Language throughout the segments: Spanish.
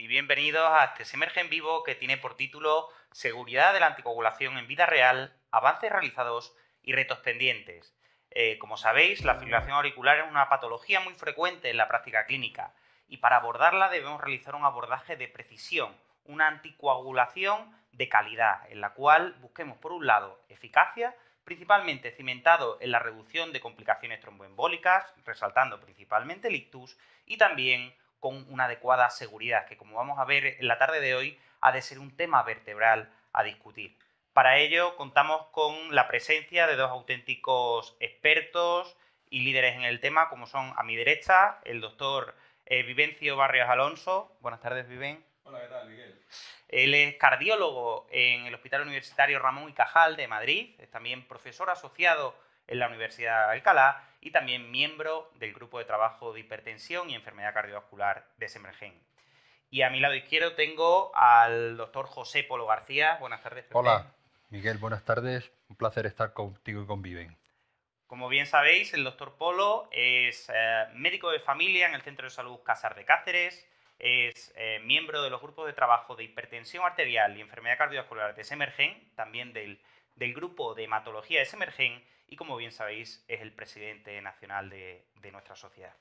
y bienvenidos a este Semergen en vivo que tiene por título Seguridad de la anticoagulación en vida real, avances realizados y retos pendientes. Eh, como sabéis, la fibrilación auricular es una patología muy frecuente en la práctica clínica y para abordarla debemos realizar un abordaje de precisión, una anticoagulación de calidad, en la cual busquemos por un lado eficacia, principalmente cimentado en la reducción de complicaciones tromboembólicas, resaltando principalmente el ictus, y también con una adecuada seguridad, que como vamos a ver en la tarde de hoy, ha de ser un tema vertebral a discutir. Para ello contamos con la presencia de dos auténticos expertos y líderes en el tema, como son a mi derecha el doctor eh, Vivencio Barrios Alonso. Buenas tardes, Viven. Hola, ¿qué tal, Miguel? Él es cardiólogo en el Hospital Universitario Ramón y Cajal de Madrid, es también profesor asociado en la Universidad de Alcalá y también miembro del Grupo de Trabajo de Hipertensión y Enfermedad Cardiovascular de Semergen. Y a mi lado izquierdo tengo al doctor José Polo García. Buenas tardes. Hola, Miguel, buenas tardes. Un placer estar contigo y con Como bien sabéis, el doctor Polo es eh, médico de familia en el Centro de Salud Casar de Cáceres, es eh, miembro de los grupos de trabajo de hipertensión arterial y enfermedad cardiovascular de Semergen, también del, del grupo de hematología de Semergen, y como bien sabéis es el presidente nacional de, nuestra sociedad.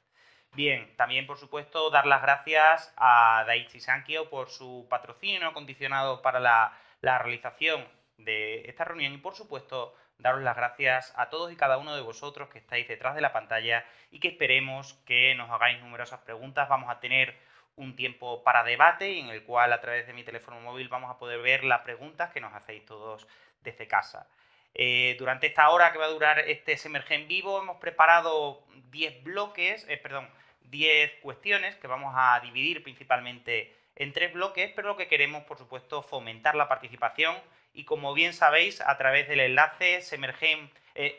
Bien, también por supuesto dar las gracias a Daichi Sankyo por su patrocinio acondicionado para la realización de esta reunión y por supuesto daros las gracias a todos y cada uno de vosotros que estáis detrás de la pantalla y que esperemos que nos hagáis numerosas preguntas. Vamos a tener un tiempo para debate en el cual a través de mi teléfono móvil vamos a poder ver las preguntas que nos hacéis todos desde casa. Eh, durante esta hora que va a durar este SEMERGEN en vivo hemos preparado 10 bloques, eh, perdón, 10 cuestiones que vamos a dividir principalmente en tres bloques, pero lo que queremos, por supuesto, fomentar la participación y como bien sabéis, a través del enlace semergen, eh,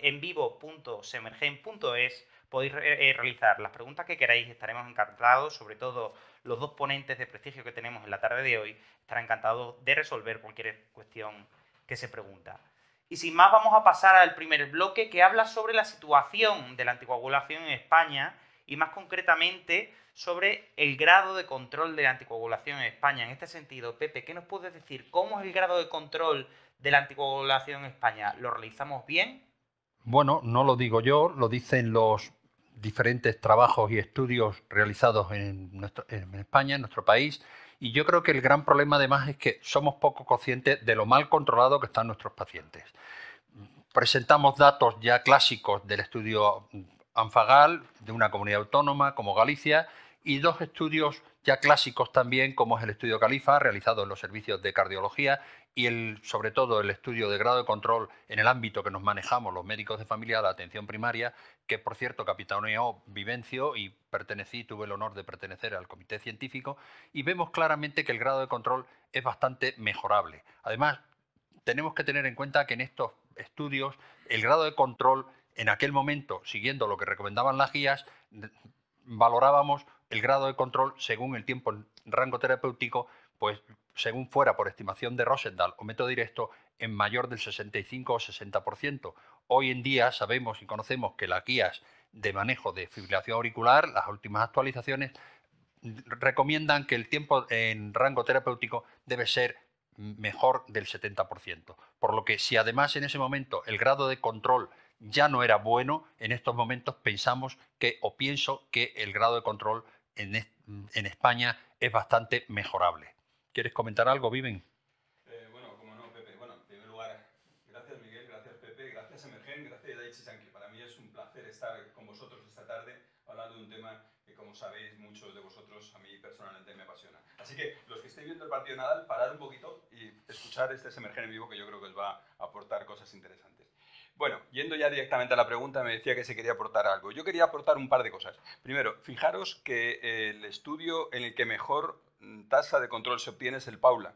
podéis realizar las preguntas que queráis, estaremos encantados, sobre todo los dos ponentes de prestigio que tenemos en la tarde de hoy, estarán encantados de resolver cualquier cuestión que se pregunta. Y sin más, vamos a pasar al primer bloque que habla sobre la situación de la anticoagulación en España y más concretamente sobre el grado de control de la anticoagulación en España. En este sentido, Pepe, ¿qué nos puedes decir? ¿Cómo es el grado de control de la anticoagulación en España? ¿Lo realizamos bien? Bueno, no lo digo yo, lo dicen los diferentes trabajos y estudios realizados en, en España, en nuestro país, y yo creo que el gran problema además es que somos poco conscientes de lo mal controlado que están nuestros pacientes. Presentamos datos ya clásicos del estudio Anfagal, de una comunidad autónoma como Galicia, y dos estudios ya clásicos también, como es el estudio Califa, realizado en los servicios de cardiología, y el, sobre todo el estudio de grado de control en el ámbito que nos manejamos los médicos de familia, la atención primaria, que por cierto capitaneó Vivencio y pertenecí, tuve el honor de pertenecer al comité científico, y vemos claramente que el grado de control es bastante mejorable. Además, tenemos que tener en cuenta que en estos estudios el grado de control en aquel momento, siguiendo lo que recomendaban las guías, valorábamos el grado de control según el tiempo en rango terapéutico, pues según fuera por estimación de Rosendahl o método directo, en mayor del 65 o 60%, Hoy en día sabemos y conocemos que las guías de manejo de fibrilación auricular, las últimas actualizaciones, recomiendan que el tiempo en rango terapéutico debe ser mejor del 70%. Por lo que si además en ese momento el grado de control ya no era bueno, en estos momentos pensamos que o pienso que el grado de control en, España es bastante mejorable. ¿Quieres comentar algo, Viven? sabéis muchos de vosotros, a mí personalmente me apasiona. Así que los que estéis viendo el partido de Nadal, parad un poquito y escuchar este Semergen en vivo que yo creo que os va a aportar cosas interesantes. Bueno, yendo ya directamente a la pregunta, me decía que se quería aportar algo. Yo quería aportar un par de cosas. Primero, fijaros que el estudio en el que mejor mm, tasa de control se obtiene es el Paula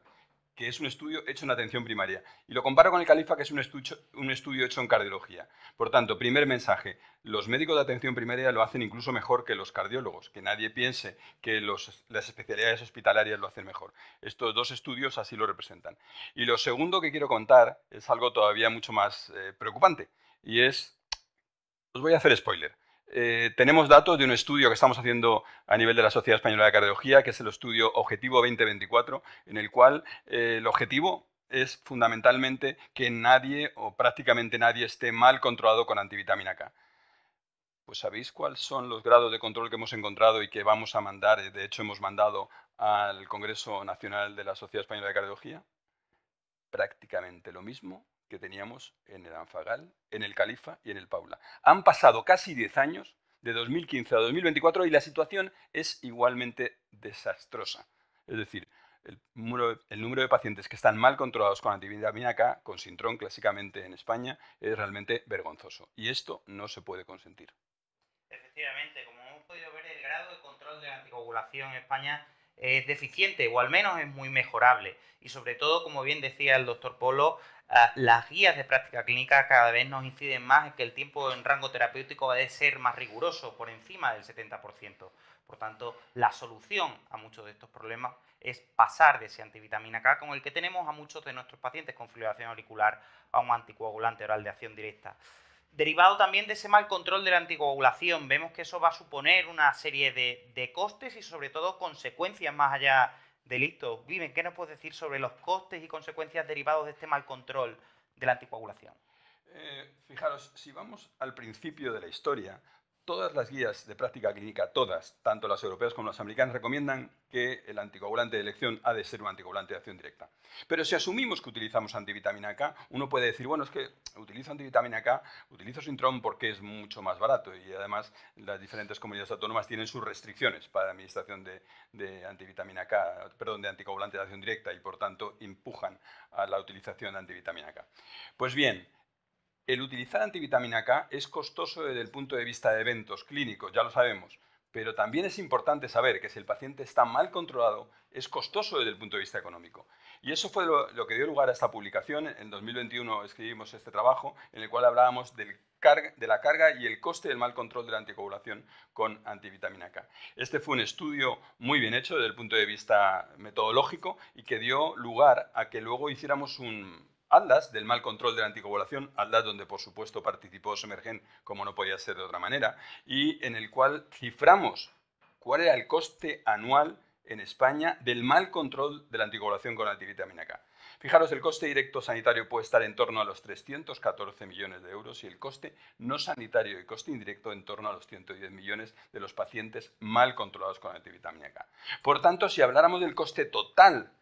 que es un estudio hecho en atención primaria. Y lo comparo con el Califa, que es un, estudio, hecho en cardiología. Por tanto, primer mensaje, los médicos de atención primaria lo hacen incluso mejor que los cardiólogos, que nadie piense que las especialidades hospitalarias lo hacen mejor. Estos dos estudios así lo representan. Y lo segundo que quiero contar es algo todavía mucho más eh, preocupante, y es, os voy a hacer spoiler, eh, tenemos datos de un estudio que estamos haciendo a nivel de la Sociedad Española de Cardiología, que es el estudio Objetivo 2024, en el cual eh, el objetivo es fundamentalmente que nadie o prácticamente nadie esté mal controlado con antivitamina K. Pues sabéis cuáles son los grados de control que hemos encontrado y que vamos a mandar, de hecho hemos mandado al Congreso Nacional de la Sociedad Española de Cardiología. Prácticamente lo mismo que teníamos en el Anfagal, en el Califa y en el Paula. Han pasado casi 10 años, de 2015 a 2024, y la situación es igualmente desastrosa. Es decir, el número, de pacientes que están mal controlados con antivitamina K, con sintrón clásicamente en España, es realmente vergonzoso. Y esto no se puede consentir. Efectivamente, como hemos podido ver, el grado de control de la anticoagulación en España es deficiente o al menos es muy mejorable. Y sobre todo, como bien decía el doctor Polo, eh, las guías de práctica clínica cada vez nos inciden más en que el tiempo en rango terapéutico va a ser más riguroso, por encima del 70%. Por tanto, la solución a muchos de estos problemas es pasar de ese antivitamina K con el que tenemos a muchos de nuestros pacientes con fibrilación auricular a un anticoagulante oral de acción directa. Derivado también de ese mal control de la anticoagulación, vemos que eso va a suponer una serie de, costes y sobre todo consecuencias más allá delito. Viven, ¿qué nos puedes decir sobre los costes y consecuencias derivados de este mal control de la anticoagulación? Eh, fijaros, si vamos al principio de la historia, Todas las guías de práctica clínica, todas, tanto las europeas como las americanas, recomiendan que el anticoagulante de elección ha de ser un anticoagulante de acción directa. Pero si asumimos que utilizamos antivitamina K, uno puede decir, bueno, es que utilizo antivitamina K, utilizo Sintrom porque es mucho más barato y además las diferentes comunidades autónomas tienen sus restricciones para la administración de, antivitamina K, perdón, de anticoagulante de acción directa y por tanto empujan a la utilización de antivitamina K. Pues bien, el utilizar antivitamina K es costoso desde el punto de vista de eventos clínicos, ya lo sabemos, pero también es importante saber que si el paciente está mal controlado, es costoso desde el punto de vista económico. Y eso fue lo, que dio lugar a esta publicación. En 2021 escribimos este trabajo en el cual hablábamos de la carga y el coste del mal control de la anticoagulación con antivitamina K. Este fue un estudio muy bien hecho desde el punto de vista metodológico y que dio lugar a que luego hiciéramos un, Atlas, del mal control de la anticoagulación, Atlas donde por supuesto participó Semergen, como no podía ser de otra manera, y en el cual ciframos cuál era el coste anual en España del mal control de la anticoagulación con la antivitamina K. Fijaros, el coste directo sanitario puede estar en torno a los 314 millones de euros y el coste no sanitario y coste indirecto en torno a los 110 millones de los pacientes mal controlados con antivitamina K. Por tanto, si habláramos del coste total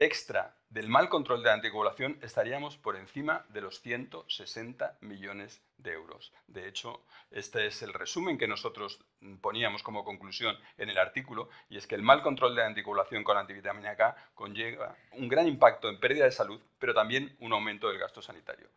extra del mal control de la anticoagulación estaríamos por encima de los 160 millones de euros. De hecho, este es el resumen que nosotros poníamos como conclusión en el artículo, y es que el mal control de la anticoagulación con antivitamina K conlleva un gran impacto en pérdida de salud, pero también un aumento del gasto sanitario.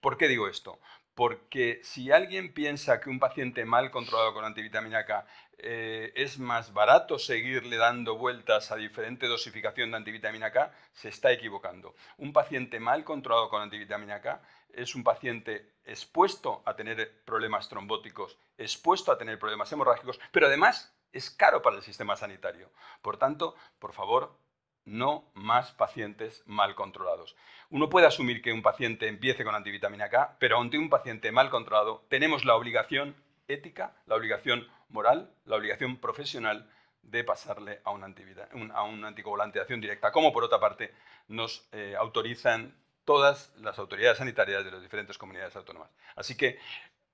¿Por qué digo esto? porque si alguien piensa que un paciente mal controlado con antivitamina K eh, es más barato seguirle dando vueltas a diferente dosificación de antivitamina K, se está equivocando. Un paciente mal controlado con antivitamina K es un paciente expuesto a tener problemas trombóticos, expuesto a tener problemas hemorrágicos, pero además es caro para el sistema sanitario. Por tanto, por favor, no más pacientes mal controlados. Uno puede asumir que un paciente empiece con antivitamina K, pero ante un paciente mal controlado tenemos la obligación ética, la obligación moral, la obligación profesional de pasarle a un, a anticoagulante de acción directa, como por otra parte nos eh, autorizan todas las autoridades sanitarias de las diferentes comunidades autónomas. Así que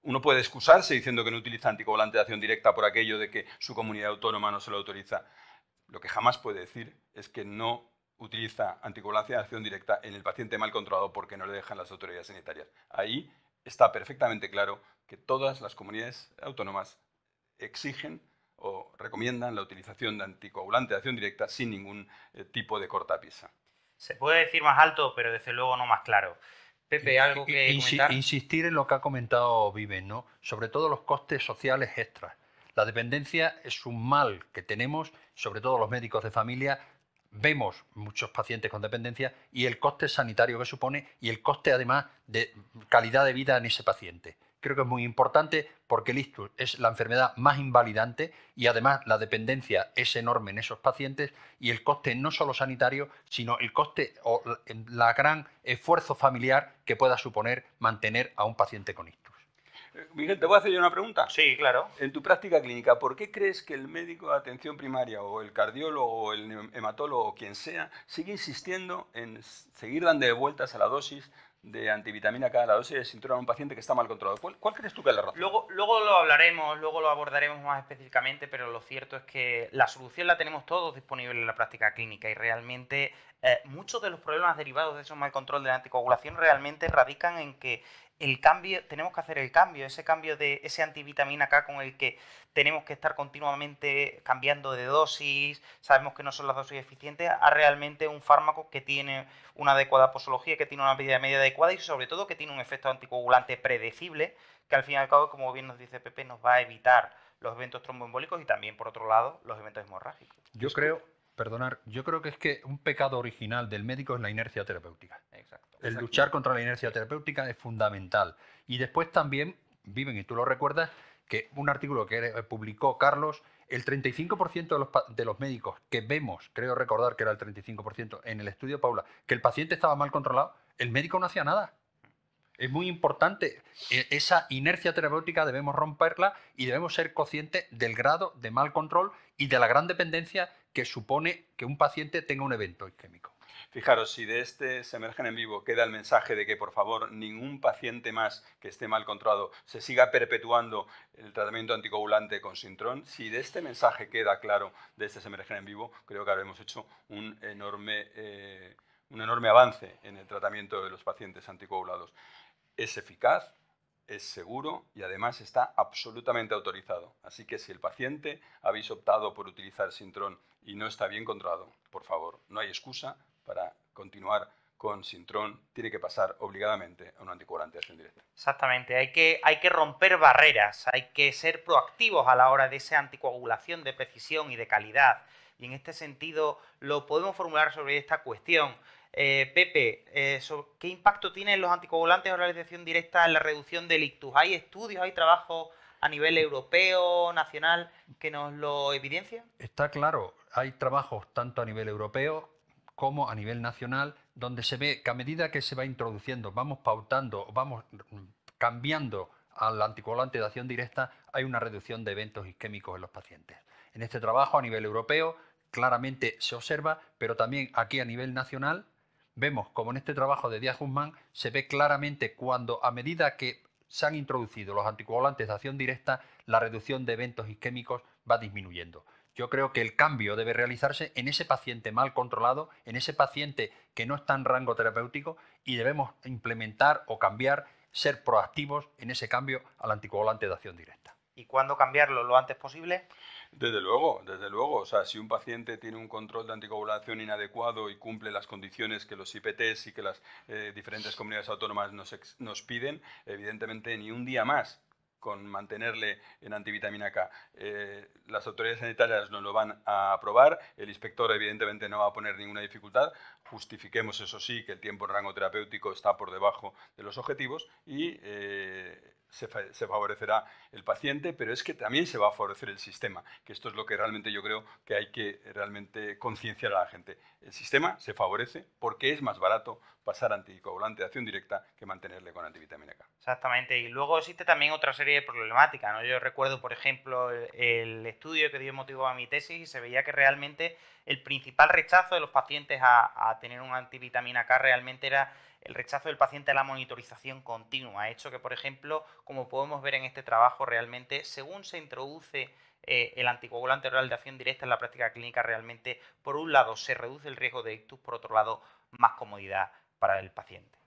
uno puede excusarse diciendo que no utiliza anticoagulante de acción directa por aquello de que su comunidad autónoma no se lo autoriza lo que jamás puede decir es que no utiliza anticoagulancia de acción directa en el paciente mal controlado porque no le dejan las autoridades sanitarias. Ahí está perfectamente claro que todas las comunidades autónomas exigen o recomiendan la utilización de anticoagulante de acción directa sin ningún eh, tipo de cortapisa. Se puede decir más alto, pero desde luego no más claro. Pepe, algo que Insistir en lo que ha comentado Vive, ¿no? Sobre todo los costes sociales extras. La dependencia es un mal que tenemos, sobre todo los médicos de familia, vemos muchos pacientes con dependencia y el coste sanitario que supone y el coste además de calidad de vida en ese paciente. Creo que es muy importante porque el ictus es la enfermedad más invalidante y además la dependencia es enorme en esos pacientes y el coste no solo sanitario, sino el coste o la gran esfuerzo familiar que pueda suponer mantener a un paciente con ictus. Miguel, te voy a hacer yo una pregunta. Sí, claro. En tu práctica clínica, ¿por qué crees que el médico de atención primaria o el cardiólogo o el hematólogo o quien sea sigue insistiendo en seguir dando vueltas a la dosis de antivitamina a la dosis de cintura a un paciente que está mal controlado. ¿Cuál, crees tú que es la razón? Luego, lo hablaremos, luego lo abordaremos más específicamente, pero lo cierto es que la solución la tenemos todos disponible en la práctica clínica y realmente eh, muchos de los problemas derivados de ese mal control de la anticoagulación realmente radican en que el cambio, tenemos que hacer el cambio, ese cambio de ese antivitamina K con el que tenemos que estar continuamente cambiando de dosis, sabemos que no son las dosis eficientes, a realmente un fármaco que tiene una adecuada posología, que tiene una medida media adecuada y sobre todo que tiene un efecto anticoagulante predecible, que al fin y al cabo, como bien nos dice Pepe, nos va a evitar los eventos tromboembólicos y también, por otro lado, los eventos hemorrágicos. Yo creo, perdonar, yo creo que es que un pecado original del médico es la inercia terapéutica. Exacto. El luchar contra la inercia terapéutica es fundamental. Y después también, Viven, y tú lo recuerdas, que un artículo que eh, publicó Carlos, el 35% de los, de los, médicos que vemos, creo recordar que era el 35% en el estudio Paula, que el paciente estaba mal controlado, el médico no hacía nada. Es muy importante. E, esa inercia terapéutica debemos romperla y debemos ser conscientes del grado de mal control y de la gran dependencia que supone que un paciente tenga un evento isquémico. Fijaros, si de este se emergen en vivo queda el mensaje de que, por favor, ningún paciente más que esté mal controlado se siga perpetuando el tratamiento anticoagulante con Sintrón, si de este mensaje queda claro de este se emergen en vivo, creo que habremos hecho un enorme, eh, un enorme avance en el tratamiento de los pacientes anticoagulados. Es eficaz, es seguro y además está absolutamente autorizado. Así que si el paciente habéis optado por utilizar Sintrón y no está bien controlado, por favor, no hay excusa para continuar con Sintrón, tiene que pasar obligadamente a un anticoagulante de directa. Exactamente, hay que, hay que romper barreras, hay que ser proactivos a la hora de esa anticoagulación de precisión y de calidad. Y en este sentido lo podemos formular sobre esta cuestión. Eh, Pepe, eh, ¿qué impacto tienen los anticoagulantes o la realización directa en la reducción del ictus? ¿Hay estudios, hay trabajos a nivel europeo, nacional, que nos lo evidencian? Está claro, hay trabajos tanto a nivel europeo como a nivel nacional, donde se ve que a medida que se va introduciendo, vamos pautando, vamos cambiando al anticoagulante de acción directa, hay una reducción de eventos isquémicos en los pacientes. En este trabajo a nivel europeo claramente se observa, pero también aquí a nivel nacional vemos como en este trabajo de Díaz Guzmán se ve claramente cuando a medida que se han introducido los anticoagulantes de acción directa, la reducción de eventos isquémicos va disminuyendo. Yo creo que el cambio debe realizarse en ese paciente mal controlado, en ese paciente que no está en rango terapéutico y debemos implementar o cambiar, ser proactivos en ese cambio al anticoagulante de acción directa. ¿Y cuándo cambiarlo? ¿Lo antes posible? Desde luego, desde luego. O sea, si un paciente tiene un control de anticoagulación inadecuado y cumple las condiciones que los IPTs y que las eh, diferentes comunidades autónomas nos, piden, evidentemente ni un día más con mantenerle en antivitamina K. Eh, las autoridades sanitarias no lo van a aprobar, el inspector evidentemente no va a poner ninguna dificultad, justifiquemos eso sí que el tiempo en rango terapéutico está por debajo de los objetivos y eh, se, favorecerá el paciente, pero es que también se va a favorecer el sistema, que esto es lo que realmente yo creo que hay que realmente concienciar a la gente. El sistema se favorece porque es más barato pasar anticoagulante de acción directa que mantenerle con antivitamina K. Exactamente, y luego existe también otra serie de problemáticas. ¿no? Yo recuerdo, por ejemplo, el estudio que dio motivo a mi tesis y se veía que realmente el principal rechazo de los pacientes a, a tener un antivitamina K realmente era el rechazo del paciente a la monitorización continua ha hecho que, por ejemplo, como podemos ver en este trabajo, realmente según se introduce eh, el anticoagulante oral de acción directa en la práctica clínica, realmente, por un lado, se reduce el riesgo de ictus, por otro lado, más comodidad para el paciente.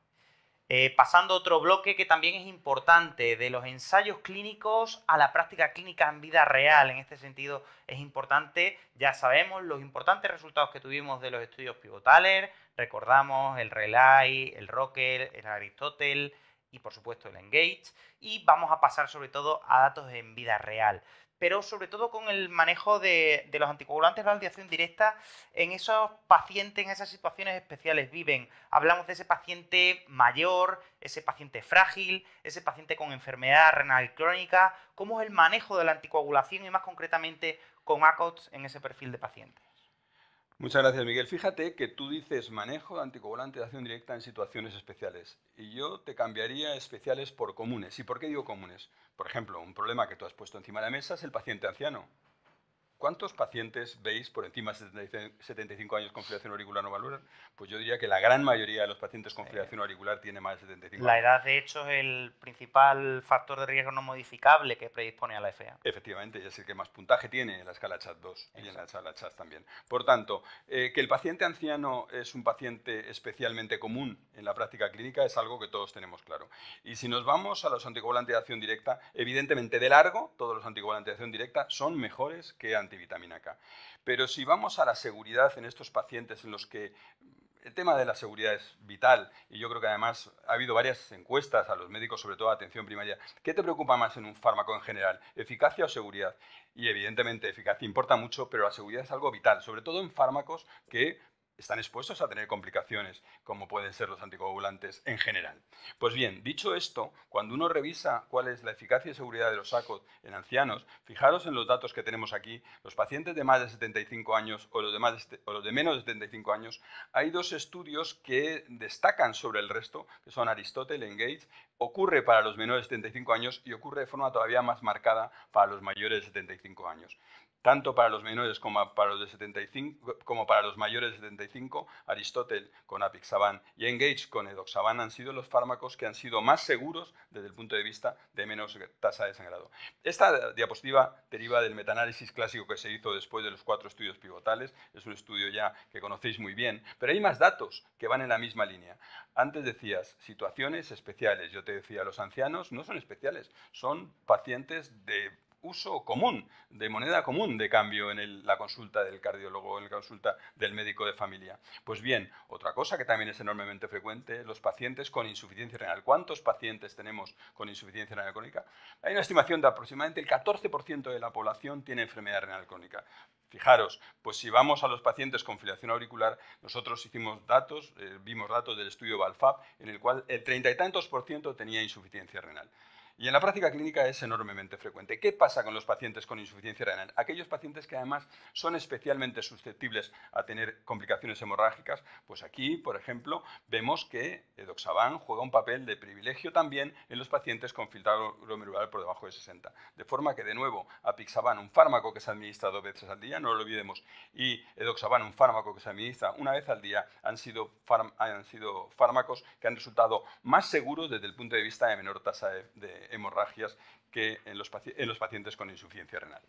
Eh, pasando a otro bloque que también es importante, de los ensayos clínicos a la práctica clínica en vida real. En este sentido es importante, ya sabemos, los importantes resultados que tuvimos de los estudios pivotales, recordamos el Relay, el Rocker, el Aristotle y por supuesto el Engage. Y vamos a pasar sobre todo a datos en vida real. Pero sobre todo con el manejo de, los anticoagulantes de la radiación directa en esos pacientes, en esas situaciones especiales viven. Hablamos de ese paciente mayor, ese paciente frágil, ese paciente con enfermedad renal crónica. ¿Cómo es el manejo de la anticoagulación y más concretamente con ACOTS en ese perfil de pacientes? Muchas gracias, Miguel. Fíjate que tú dices manejo de anticoagulante de acción directa en situaciones especiales. Y yo te cambiaría especiales por comunes. ¿Y por qué digo comunes? Por ejemplo, un problema que tú has puesto encima de la mesa es el paciente anciano. ¿Cuántos pacientes veis por encima de 75 años con fibrilación auricular no valoran? Pues yo diría que la gran mayoría de los pacientes con fibrilación auricular tiene más de 75 años. La edad, de hecho, es el principal factor de riesgo no modificable que predispone a la FA. Efectivamente, y es el que más puntaje tiene en la escala CHAT2 y en la escala CHAT también. Por tanto, eh, que el paciente anciano es un paciente especialmente común en la práctica clínica es algo que todos tenemos claro. Y si nos vamos a los anticoagulantes de acción directa, evidentemente de largo, todos los anticoagulantes de acción directa son mejores que antivitamina K. Pero si vamos a la seguridad en estos pacientes en los que el tema de la seguridad es vital y yo creo que además ha habido varias encuestas a los médicos, sobre todo atención primaria. ¿Qué te preocupa más en un fármaco en general? ¿Eficacia o seguridad? Y evidentemente eficacia importa mucho, pero la seguridad es algo vital, sobre todo en fármacos que están expuestos a tener complicaciones, como pueden ser los anticoagulantes en general. Pues bien, dicho esto, cuando uno revisa cuál es la eficacia y seguridad de los sacos en ancianos, fijaros en los datos que tenemos aquí. Los pacientes de más de 75 años o los de, menos de 75 años, hay dos estudios que destacan sobre el resto, que son Aristóteles, Engage, ocurre para los menores de 75 años y ocurre de forma todavía más marcada para los mayores de 75 años tanto para los menores como para los, de 75, como para los mayores de 75, Aristóteles con apixaban y Engage con edoxaban han sido los fármacos que han sido más seguros desde el punto de vista de menos tasa de sangrado. Esta diapositiva deriva del metanálisis clásico que se hizo después de los cuatro estudios pivotales, es un estudio ya que conocéis muy bien, pero hay más datos que van en la misma línea. Antes decías situaciones especiales, yo te decía, los ancianos no son especiales, son pacientes de uso común, de moneda común de cambio en la consulta del cardiólogo, en la consulta del médico de familia. Pues bien, otra cosa que también es enormemente frecuente, los pacientes con insuficiencia renal. ¿Cuántos pacientes tenemos con insuficiencia renal crónica? Hay una estimación de aproximadamente el 14% de la población tiene enfermedad renal crónica. Fijaros, pues si vamos a los pacientes con filiación auricular, nosotros hicimos datos, eh, vimos datos del estudio Balfab en el cual el treinta y tantos por ciento tenía insuficiencia renal. Y en la práctica clínica es enormemente frecuente. ¿Qué pasa con los pacientes con insuficiencia renal? Aquellos pacientes que además son especialmente susceptibles a tener complicaciones hemorrágicas, pues aquí, por ejemplo, vemos que Edoxaban juega un papel de privilegio también en los pacientes con filtrado glomerular por debajo de 60. De forma que, de nuevo, Apixaban, un fármaco que se administra dos veces al día, no lo olvidemos, y Edoxaban, un fármaco que se administra una vez al día, han sido, han sido fármacos que han resultado más seguros desde el punto de vista de menor tasa de hemorragias que en los, pacientes con insuficiencia renal.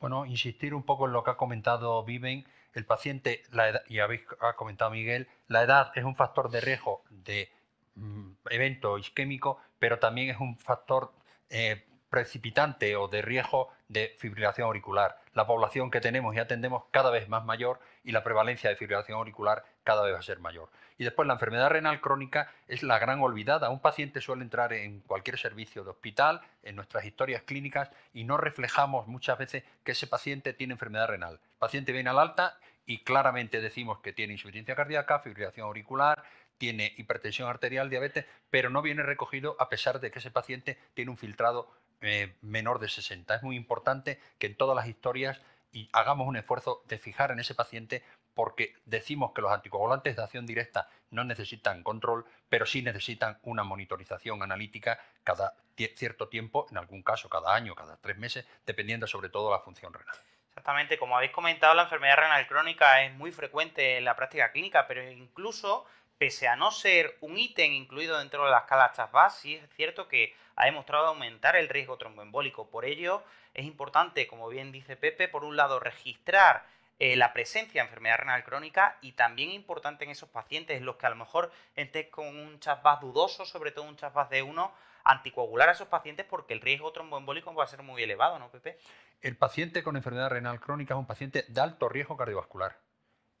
Bueno, insistir un poco en lo que ha comentado Viven, el paciente, y habéis ha comentado Miguel, la edad es un factor de riesgo de mm, evento isquémico, pero también es un factor eh, precipitante o de riesgo de fibrilación auricular. La población que tenemos y atendemos cada vez más mayor y la prevalencia de fibrilación auricular cada vez va a ser mayor. Y después la enfermedad renal crónica es la gran olvidada. Un paciente suele entrar en cualquier servicio de hospital, en nuestras historias clínicas, y no reflejamos muchas veces que ese paciente tiene enfermedad renal. El paciente viene al alta y claramente decimos que tiene insuficiencia cardíaca, fibrilación auricular, tiene hipertensión arterial, diabetes, pero no viene recogido a pesar de que ese paciente tiene un filtrado eh, menor de 60. Es muy importante que en todas las historias y hagamos un esfuerzo de fijar en ese paciente porque decimos que los anticoagulantes de acción directa no necesitan control, pero sí necesitan una monitorización analítica cada cierto tiempo, en algún caso cada año, cada tres meses, dependiendo sobre todo de la función renal. Exactamente, como habéis comentado, la enfermedad renal crónica es muy frecuente en la práctica clínica, pero incluso pese a no ser un ítem incluido dentro de las escala BAS, sí es cierto que ha demostrado aumentar el riesgo tromboembólico. Por ello, es importante, como bien dice Pepe, por un lado registrar eh, la presencia de enfermedad renal crónica y también importante en esos pacientes, en los que a lo mejor estén con un chasbas dudoso, sobre todo un chasbas de 1, anticoagular a esos pacientes porque el riesgo tromboembólico va a ser muy elevado, ¿no, Pepe? El paciente con enfermedad renal crónica es un paciente de alto riesgo cardiovascular.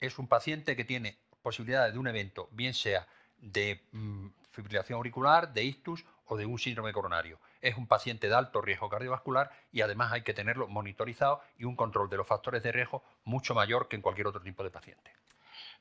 Es un paciente que tiene posibilidades de un evento, bien sea de mm, fibrilación auricular, de ictus o de un síndrome coronario. Es un paciente de alto riesgo cardiovascular y además hay que tenerlo monitorizado y un control de los factores de riesgo mucho mayor que en cualquier otro tipo de paciente.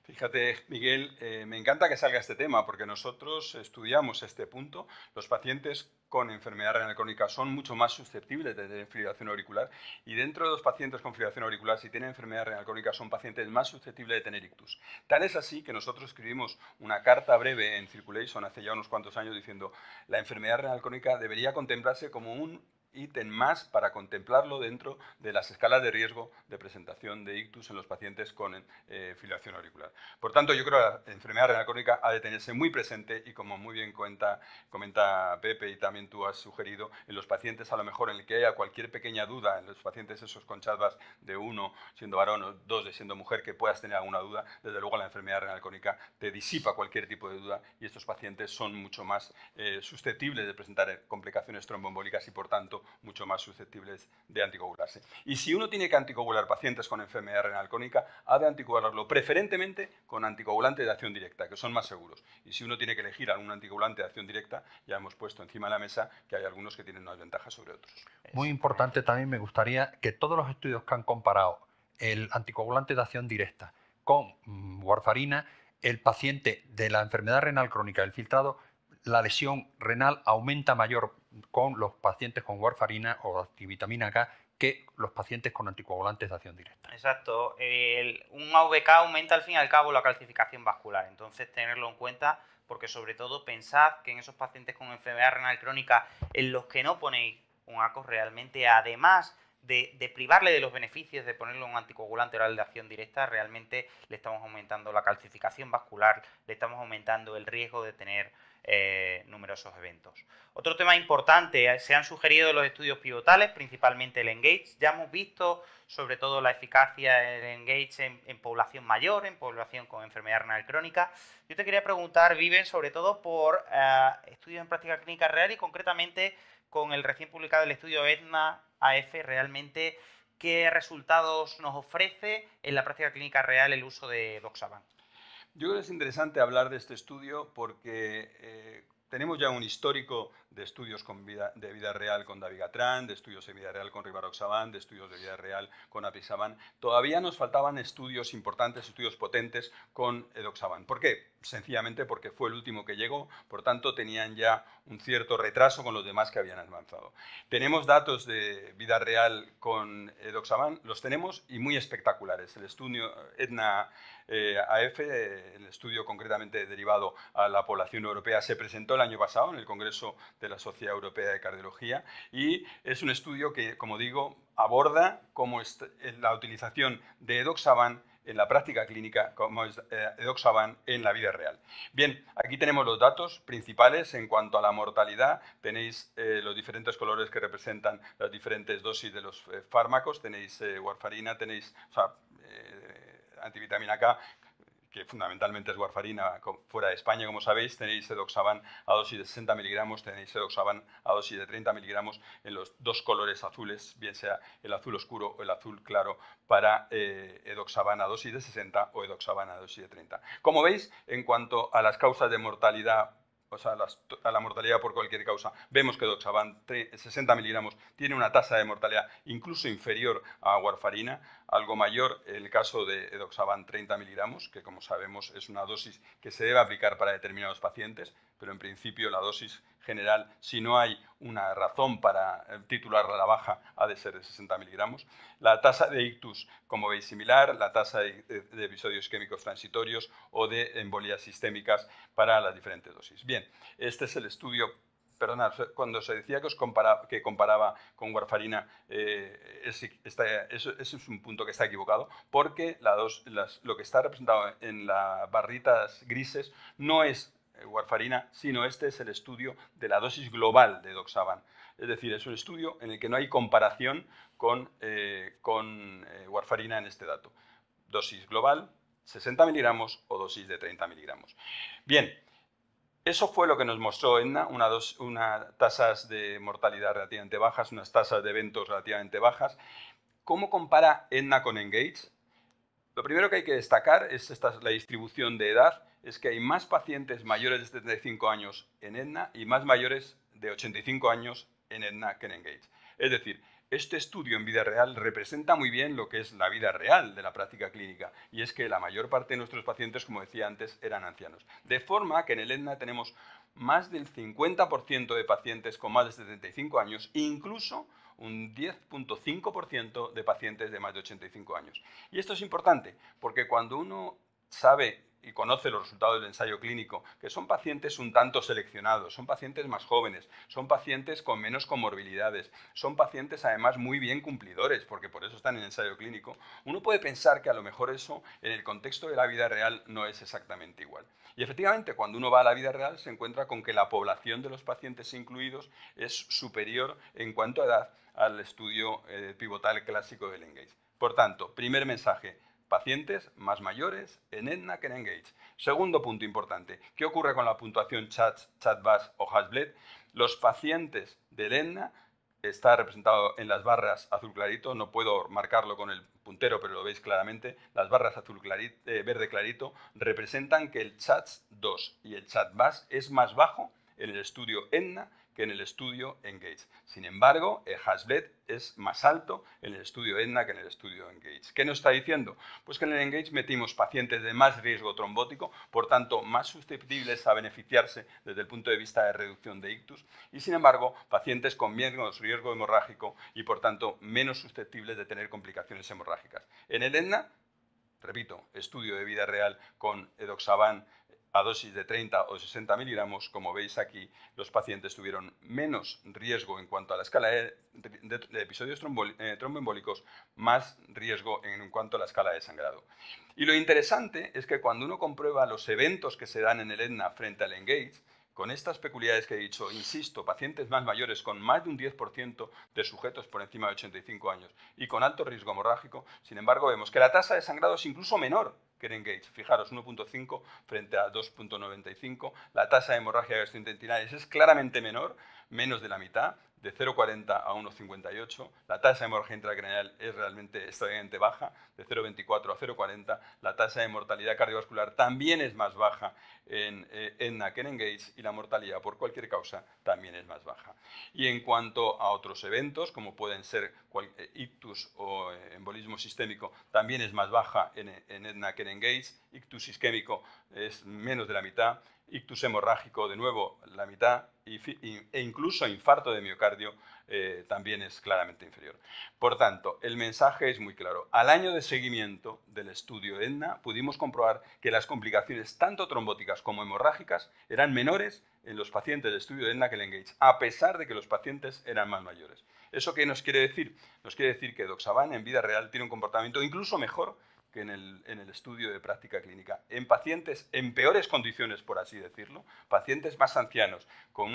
Fíjate, Miguel, eh, me encanta que salga este tema porque nosotros estudiamos este punto. Los pacientes con enfermedad renal crónica son mucho más susceptibles de tener fibrilación auricular y dentro de los pacientes con fibrilación auricular, si tienen enfermedad renal crónica, son pacientes más susceptibles de tener ictus. Tal es así que nosotros escribimos una carta breve en Circulation hace ya unos cuantos años diciendo la enfermedad renal crónica debería contemplarse como un ítem más para contemplarlo dentro de las escalas de riesgo de presentación de ictus en los pacientes con eh, filiación auricular. Por tanto, yo creo que la enfermedad renal crónica ha de tenerse muy presente y como muy bien comenta Pepe y también tú has sugerido, en los pacientes a lo mejor en el que haya cualquier pequeña duda, en los pacientes esos con chavas de uno siendo varón o dos de siendo mujer que puedas tener alguna duda, desde luego la enfermedad renal crónica te disipa cualquier tipo de duda y estos pacientes son mucho más eh, susceptibles de presentar eh, complicaciones tromboembólicas y por tanto mucho más susceptibles de anticoagularse. Y si uno tiene que anticoagular pacientes con enfermedad renal crónica, ha de anticoagularlo preferentemente con anticoagulantes de acción directa, que son más seguros. Y si uno tiene que elegir algún anticoagulante de acción directa, ya hemos puesto encima de la mesa que hay algunos que tienen más ventajas sobre otros. Muy importante también me gustaría que todos los estudios que han comparado el anticoagulante de acción directa con mm, warfarina, el paciente de la enfermedad renal crónica, del filtrado, la lesión renal aumenta mayor con los pacientes con warfarina o activitamina K que los pacientes con anticoagulantes de acción directa. Exacto. un AVK aumenta al fin y al cabo la calcificación vascular, entonces tenerlo en cuenta porque sobre todo pensad que en esos pacientes con enfermedad renal crónica en los que no ponéis un ACO realmente, además de, de, privarle de los beneficios de ponerle un anticoagulante oral de acción directa, realmente le estamos aumentando la calcificación vascular, le estamos aumentando el riesgo de tener eh, numerosos eventos. Otro tema importante, eh, se han sugerido los estudios pivotales, principalmente el engage. Ya hemos visto sobre todo la eficacia del engage en, población mayor, en población con enfermedad renal crónica. Yo te quería preguntar, Viven, sobre todo por eh, estudios en práctica clínica real y concretamente con el recién publicado el estudio Etna AF, realmente qué resultados nos ofrece en la práctica clínica real el uso de Doxaban. Yo creo que es interesante hablar de este estudio porque eh, tenemos ya un histórico de estudios de vida real con David Gatran, de estudios de vida real con Rivaroxaban, de estudios de vida real con Apisabán. Todavía nos faltaban estudios importantes, estudios potentes con Edoxaban. ¿Por qué? Sencillamente porque fue el último que llegó, por tanto tenían ya un cierto retraso con los demás que habían avanzado. Tenemos datos de vida real con Edoxaban, los tenemos y muy espectaculares. El estudio Etna eh, AF, el estudio concretamente derivado a la población europea, se presentó el año pasado en el Congreso de la Sociedad Europea de Cardiología y es un estudio que, como digo, aborda cómo es eh, la utilización de edoxaban en la práctica clínica, como es eh, edoxaban en la vida real. Bien, aquí tenemos los datos principales en cuanto a la mortalidad. Tenéis eh, los diferentes colores que representan las diferentes dosis de los fármacos. Tenéis warfarina, tenéis antivitamina K, que fundamentalmente es warfarina fuera de España, como sabéis, tenéis edoxaban a dosis de 60 miligramos, tenéis edoxaban a dosis de 30 miligramos en los dos colores azules, bien sea el azul oscuro o el azul claro, para eh, edoxaban a dosis de 60 o edoxaban a dosis de 30. Como veis, en cuanto a las causas de mortalidad o sea, a la mortalidad por cualquier causa. Vemos que Doxaban 60 miligramos tiene una tasa de mortalidad incluso inferior a warfarina, algo mayor el caso de eh, Doxaban 30 miligramos, que como sabemos es una dosis que se debe aplicar para determinados pacientes, pero en principio la dosis general, si no hay una razón para eh, titular la baja, ha de ser de 60 miligramos. La tasa de ictus, como veis, similar, la tasa de, episodios químicos transitorios o de embolías sistémicas para las diferentes dosis. Bien, este es el estudio perdonad, cuando se decía que, os comparaba que comparaba con warfarina, eh, ese, es un punto que está equivocado, porque lo que está representado en las barritas grises no es eh, warfarina, sino este es el estudio de la dosis global de doxaban. Es decir, es un estudio en el que no hay comparación con, eh, eh, warfarina en este dato. Dosis global, 60 miligramos o dosis de 30 miligramos. Bien, eso fue lo que nos mostró ENNA, unas tasas de mortalidad relativamente bajas, unas tasas de eventos relativamente bajas. ¿Cómo compara ENNA con Engage? Lo primero que hay que destacar es esta, la distribución de edad es que hay más pacientes mayores de 75 años en Edna y más mayores de 85 años en Edna que en Engage. Es decir, este estudio en vida real representa muy bien lo que es la vida real de la práctica clínica, y es que la mayor parte de nuestros pacientes, como decía antes, eran ancianos. De forma que en el Edna tenemos más del 50% de pacientes con más de 75 años, e incluso un 10.5% de pacientes de más de 85 años. Y esto es importante, porque cuando uno sabe y conoce los resultados del ensayo clínico, que son pacientes un tanto seleccionados, son pacientes más jóvenes, son pacientes con menos comorbilidades, son pacientes además muy bien cumplidores, porque por eso están en el ensayo clínico, uno puede pensar que a lo mejor eso en el contexto de la vida real no es exactamente igual. Y efectivamente, cuando uno va a la vida real se encuentra con que la población de los pacientes incluidos es superior en cuanto a edad al estudio eh, pivotal clásico del Engage. Por tanto, primer mensaje, pacientes más mayores en Enna que en Engage. Segundo punto importante, ¿qué ocurre con la puntuación chats, chatbus o Hasblet? Los pacientes del Enna está representado en las barras azul clarito, no puedo marcarlo con el puntero, pero lo veis claramente, las barras azul clarito, eh, verde clarito representan que el chats 2 y el CHATBUS es más bajo en el estudio ENNA que en el estudio Engage. Sin embargo, el HAS-BLED es más alto en el estudio Edna que en el estudio Engage. ¿Qué nos está diciendo? Pues que en el Engage metimos pacientes de más riesgo trombótico, por tanto, más susceptibles a beneficiarse desde el punto de vista de reducción de ictus, y sin embargo, pacientes con menos riesgo hemorrágico y, por tanto, menos susceptibles de tener complicaciones hemorrágicas. En el ENNA, repito, estudio de vida real con edoxaban a dosis de 30 o 60 miligramos, como veis aquí, los pacientes tuvieron menos riesgo en cuanto a la escala e de, episodios eh, tromboembólicos, más riesgo en cuanto a la escala de sangrado. Y lo interesante es que cuando uno comprueba los eventos que se dan en el ETNA frente al Engage, con estas peculiaridades que he dicho, insisto, pacientes más mayores con más de un 10% de sujetos por encima de 85 años y con alto riesgo hemorrágico, sin embargo, vemos que la tasa de sangrado es incluso menor que en Gates. Fijaros, 1.5 frente a 2.95. La tasa de hemorragia gastrointestinal es claramente menor, menos de la mitad, de 0,40 a 1,58. La tasa de hemorragia intracranial es realmente extraordinariamente baja, de 0,24 a 0,40. La tasa de mortalidad cardiovascular también es más baja en Etna eh, Gates y la mortalidad por cualquier causa también es más baja. Y en cuanto a otros eventos, como pueden ser eh, ictus o eh, embolismo sistémico, también es más baja en, en Ictus isquémico es menos de la mitad ictus hemorrágico de nuevo la mitad e incluso infarto de miocardio eh, también es claramente inferior. Por tanto, el mensaje es muy claro. Al año de seguimiento del estudio ENNA pudimos comprobar que las complicaciones tanto trombóticas como hemorrágicas eran menores en los pacientes del estudio ENNA que el Engage, a pesar de que los pacientes eran más mayores. ¿Eso qué nos quiere decir? Nos quiere decir que Doxaban en vida real tiene un comportamiento incluso mejor que en el, estudio de práctica clínica. En pacientes en peores condiciones, por así decirlo, pacientes más ancianos, con,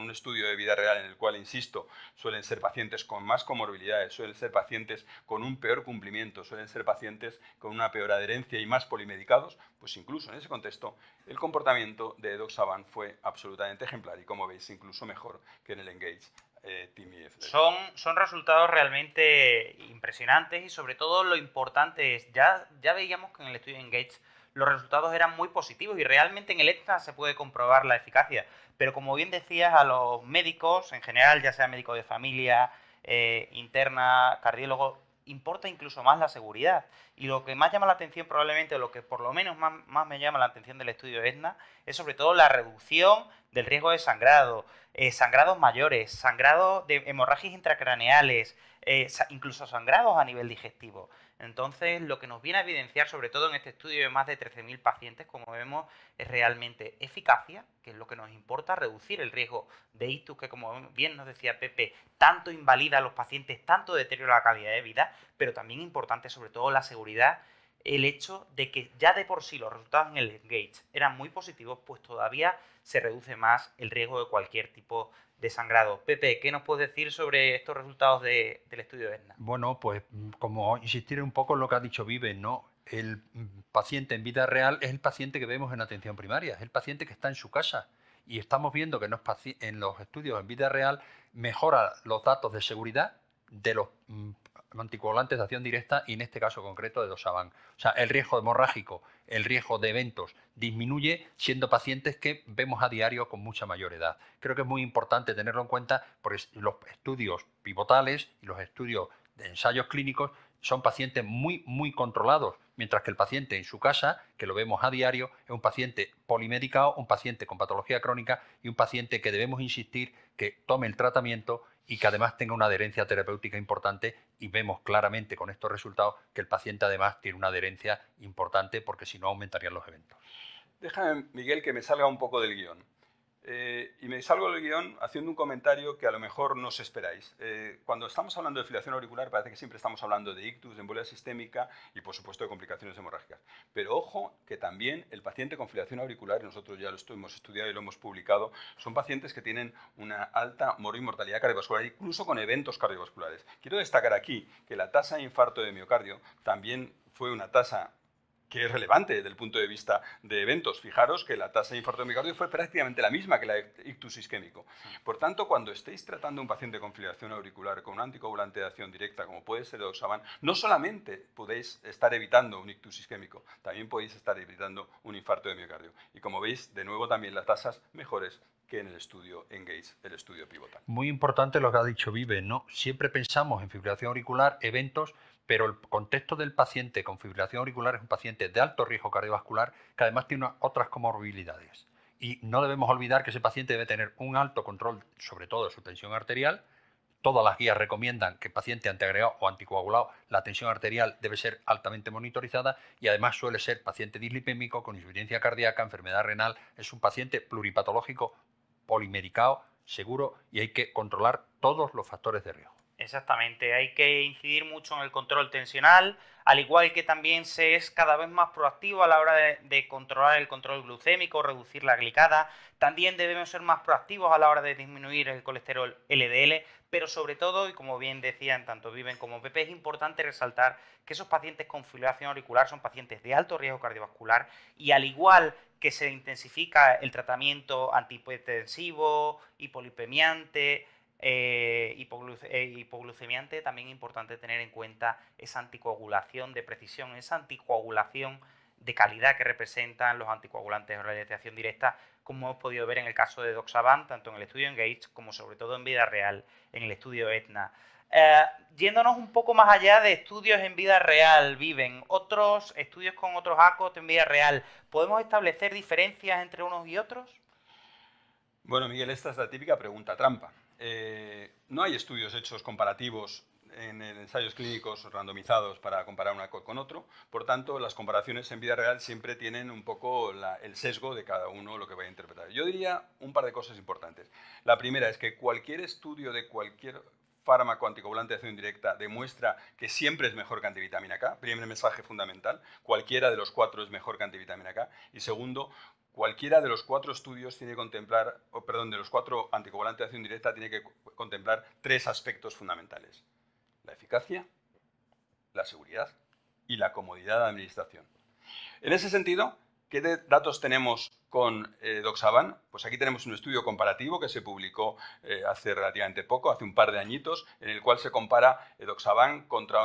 un estudio de vida real en el cual, insisto, suelen ser pacientes con más comorbilidades, suelen ser pacientes con un peor cumplimiento, suelen ser pacientes con una peor adherencia y más polimedicados, pues incluso en ese contexto el comportamiento de Edoxaban fue absolutamente ejemplar y, como veis, incluso mejor que en el Engage eh, son, son resultados realmente impresionantes y sobre todo lo importante es, ya, ya veíamos que en el estudio Engage los resultados eran muy positivos y realmente en el se puede comprobar la eficacia. Pero como bien decías, a los médicos en general, ya sea médico de familia, eh, interna, cardiólogo, importa incluso más la seguridad. Y lo que más llama la atención probablemente, o lo que por lo menos más, me llama la atención del estudio ETNA, es sobre todo la reducción del riesgo de sangrado, eh, sangrados mayores, sangrados de hemorragias intracraneales, eh, incluso sangrados a nivel digestivo. Entonces, lo que nos viene a evidenciar, sobre todo en este estudio de más de 13.000 pacientes, como vemos, es realmente eficacia, que es lo que nos importa, reducir el riesgo de ictus, que como bien nos decía Pepe, tanto invalida a los pacientes, tanto deteriora la calidad de vida, pero también importante sobre todo la seguridad el hecho de que ya de por sí los resultados en el Gage eran muy positivos, pues todavía se reduce más el riesgo de cualquier tipo de sangrado. Pepe, ¿qué nos puedes decir sobre estos resultados del estudio de ESNA? Bueno, pues mm, como insistir un poco en lo que ha dicho Vive, ¿no? El mm, paciente en vida real es el paciente que vemos en atención primaria, es el paciente que está en su casa. Y estamos viendo que en los estudios en vida real mejora los datos de seguridad de los mm, anticoagulantes de acción directa y en este caso concreto de dosaban. O sea, el riesgo hemorrágico, el riesgo de eventos disminuye siendo pacientes que vemos a diario con mucha mayor edad. Creo que es muy importante tenerlo en cuenta porque los estudios pivotales y los estudios de ensayos clínicos son pacientes muy, muy controlados, mientras que el paciente en su casa, que lo vemos a diario, es un paciente polimedicado, un paciente con patología crónica y un paciente que debemos insistir que tome el tratamiento y que además tenga una adherencia terapéutica importante y vemos claramente con estos resultados que el paciente además tiene una adherencia importante porque si no aumentarían los eventos. Déjame, Miguel, que me salga un poco del guión. Eh, y me salgo del guión haciendo un comentario que a lo mejor no os esperáis. Eh, cuando estamos hablando de filiación auricular, parece que siempre estamos hablando de ictus, de embolia sistémica y, por supuesto, de complicaciones hemorrágicas. Pero ojo que también el paciente con filiación auricular, y nosotros ya lo hemos estudiado y lo hemos publicado, son pacientes que tienen una alta mortalidad cardiovascular, incluso con eventos cardiovasculares. Quiero destacar aquí que la tasa de infarto de miocardio también fue una tasa que es relevante desde el punto de vista de eventos. Fijaros que la tasa de infarto de miocardio fue prácticamente la misma que la de ictus isquémico. Por tanto, cuando estéis tratando a un paciente con fibrilación auricular con una anticoagulante de acción directa, como puede ser el Doxaban, no solamente podéis estar evitando un ictus isquémico, también podéis estar evitando un infarto de miocardio. Y como veis, de nuevo también las tasas mejores que en el estudio Engage, el estudio pivotal. Muy importante lo que ha dicho Vive, ¿no? Siempre pensamos en fibrilación auricular, eventos pero el contexto del paciente con fibrilación auricular es un paciente de alto riesgo cardiovascular que además tiene otras comorbilidades. Y no debemos olvidar que ese paciente debe tener un alto control, sobre todo de su tensión arterial. Todas las guías recomiendan que el paciente antiagregado o anticoagulado, la tensión arterial debe ser altamente monitorizada y además suele ser paciente dislipémico con insuficiencia cardíaca, enfermedad renal. Es un paciente pluripatológico, polimericado, seguro y hay que controlar todos los factores de riesgo. Exactamente, hay que incidir mucho en el control tensional, al igual que también se es cada vez más proactivo a la hora de, controlar el control glucémico, reducir la glicada, también debemos ser más proactivos a la hora de disminuir el colesterol LDL, pero sobre todo, y como bien decían tanto Viven como PP, es importante resaltar que esos pacientes con fibrilación auricular son pacientes de alto riesgo cardiovascular y al igual que se intensifica el tratamiento antihipertensivo, polipemiante, eh, eh, hipoglucemiante, también es importante tener en cuenta esa anticoagulación de precisión, esa anticoagulación de calidad que representan los anticoagulantes en de inyección directa, como hemos podido ver en el caso de Doxaban, tanto en el estudio Engage como sobre todo en vida real, en el estudio ETNA. Eh, yéndonos un poco más allá de estudios en vida real, viven otros estudios con otros ACOT en vida real. ¿Podemos establecer diferencias entre unos y otros? Bueno, Miguel, esta es la típica pregunta trampa. Eh, no hay estudios hechos comparativos en ensayos clínicos randomizados para comparar una con otro. Por tanto, las comparaciones en vida real siempre tienen un poco el sesgo de cada uno lo que vaya a interpretar. Yo diría un par de cosas importantes. La primera es que cualquier estudio de cualquier fármaco anticoagulante de acción directa demuestra que siempre es mejor que antivitamina K, primer mensaje fundamental, cualquiera de los cuatro es mejor que antivitamina K, y segundo, cualquiera de los cuatro estudios tiene que contemplar, perdón, de los cuatro anticoagulantes de acción directa tiene que contemplar tres aspectos fundamentales, la eficacia, la seguridad y la comodidad de administración. En ese sentido, ¿qué datos tenemos con eh, pues aquí tenemos un estudio comparativo que se publicó eh, hace relativamente poco, hace un par de añitos, en el cual se compara eh, contra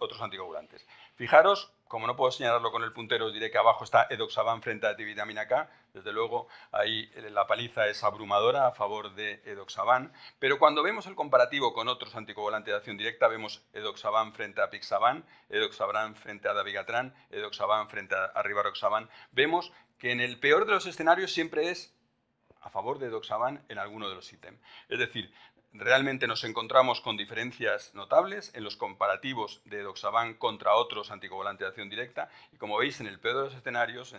otros anticoagulantes. Fijaros, como no puedo señalarlo con el puntero, os diré que abajo está edoxaban frente a T-vitamina K. Desde luego, ahí eh, la paliza es abrumadora a favor de edoxaban. Pero cuando vemos el comparativo con otros anticoagulantes de acción directa, vemos edoxaban frente a pixaban, edoxaban frente a Davigatran, edoxaban frente a rivaroxaban. Vemos que en el peor de los escenarios siempre es a favor de Edoxaban en alguno de los ítems. Es decir, realmente nos encontramos con diferencias notables en los comparativos de Doxaban contra otros anticoagulantes de acción directa y como veis en el peor de los escenarios,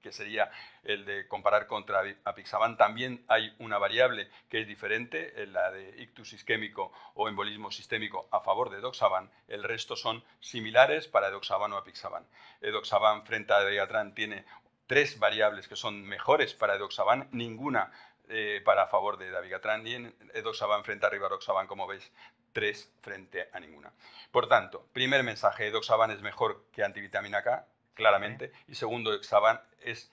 que sería el de comparar contra apixaban, también hay una variable que es diferente, la de ictus isquémico o embolismo sistémico a favor de doxaban, el resto son similares para doxaban o apixaban. Eh, doxaban frente a Degatran tiene tres variables que son mejores para edoxaban, ninguna eh, para favor de David Gatrandi. En Edoxaban eh, frente a Rivaroxaban, como veis, tres frente a ninguna. Por tanto, primer mensaje, Edoxaban es mejor que antivitamina K, claramente. Y segundo, Edoxaban es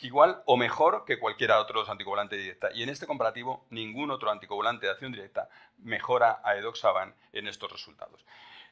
igual o mejor que cualquiera otro de los directa. Y en este comparativo, ningún otro anticoagulante de acción directa mejora a edoxaban en estos resultados.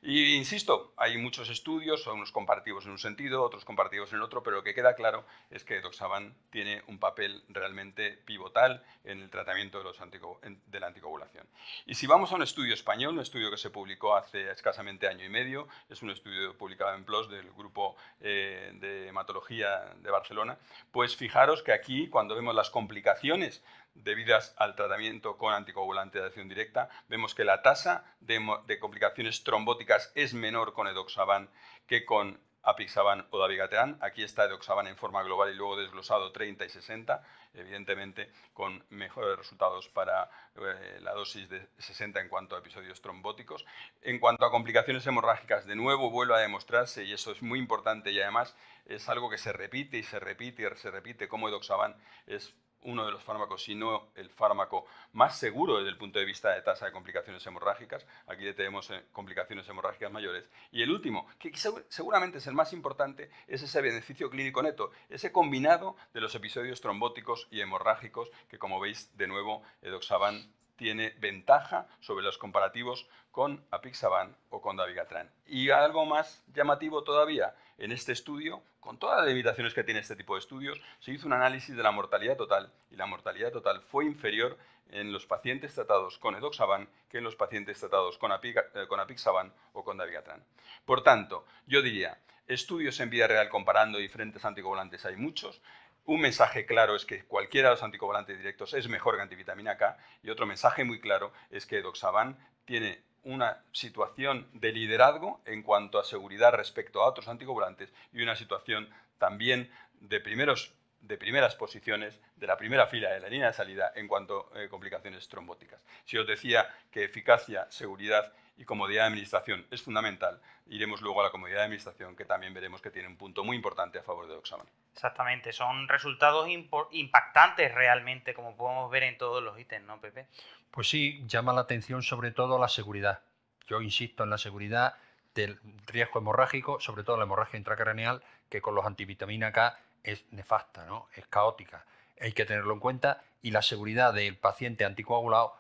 Y insisto, hay muchos estudios, unos comparativos en un sentido, otros comparativos en otro, pero lo que queda claro es que Doxaban tiene un papel realmente pivotal en el tratamiento de, los la anticoagulación. Y si vamos a un estudio español, un estudio que se publicó hace escasamente año y medio, es un estudio publicado en PLOS del grupo eh, de hematología de Barcelona, pues fijaros que aquí, cuando vemos las complicaciones debidas al tratamiento con anticoagulante de acción directa, vemos que la tasa de, complicaciones trombóticas es menor con edoxaban que con apixaban o dabigatran. Aquí está edoxaban en forma global y luego desglosado 30 y 60, evidentemente con mejores resultados para eh, la dosis de 60 en cuanto a episodios trombóticos. En cuanto a complicaciones hemorrágicas, de nuevo vuelve a demostrarse, y eso es muy importante y además es algo que se repite y se repite y se repite, como edoxaban es uno de los fármacos, si no el fármaco más seguro desde el punto de vista de tasa de complicaciones hemorrágicas. Aquí tenemos eh, complicaciones hemorrágicas mayores. Y el último, que seguramente es el más importante, es ese beneficio clínico neto, ese combinado de los episodios trombóticos y hemorrágicos que, como veis, de nuevo, Edoxaban tiene ventaja sobre los comparativos con Apixaban o con Davigatran. Y algo más llamativo todavía, en este estudio, con todas las limitaciones que tiene este tipo de estudios, se hizo un análisis de la mortalidad total y la mortalidad total fue inferior en los pacientes tratados con Edoxaban que en los pacientes tratados con, eh, Apixaban o con Davigatran. Por tanto, yo diría, estudios en vida real comparando diferentes anticoagulantes hay muchos un mensaje claro es que cualquiera de los anticoagulantes directos es mejor que antivitamina K y otro mensaje muy claro es que Doxaban tiene una situación de liderazgo en cuanto a seguridad respecto a otros anticoagulantes y una situación también de primeros de primeras posiciones de la primera fila de la línea de salida en cuanto a eh, complicaciones trombóticas. Si os decía que eficacia, seguridad y comodidad de administración es fundamental, iremos luego a la comodidad de administración, que también veremos que tiene un punto muy importante a favor de Doxaban. Exactamente, son resultados impactantes realmente, como podemos ver en todos los ítems, ¿no, Pepe? Pues sí, llama la atención sobre todo la seguridad. Yo insisto en la seguridad del riesgo hemorrágico, sobre todo la hemorragia intracraneal, que con los antivitamina K es nefasta, ¿no? es caótica. Hay que tenerlo en cuenta y la seguridad del paciente anticoagulado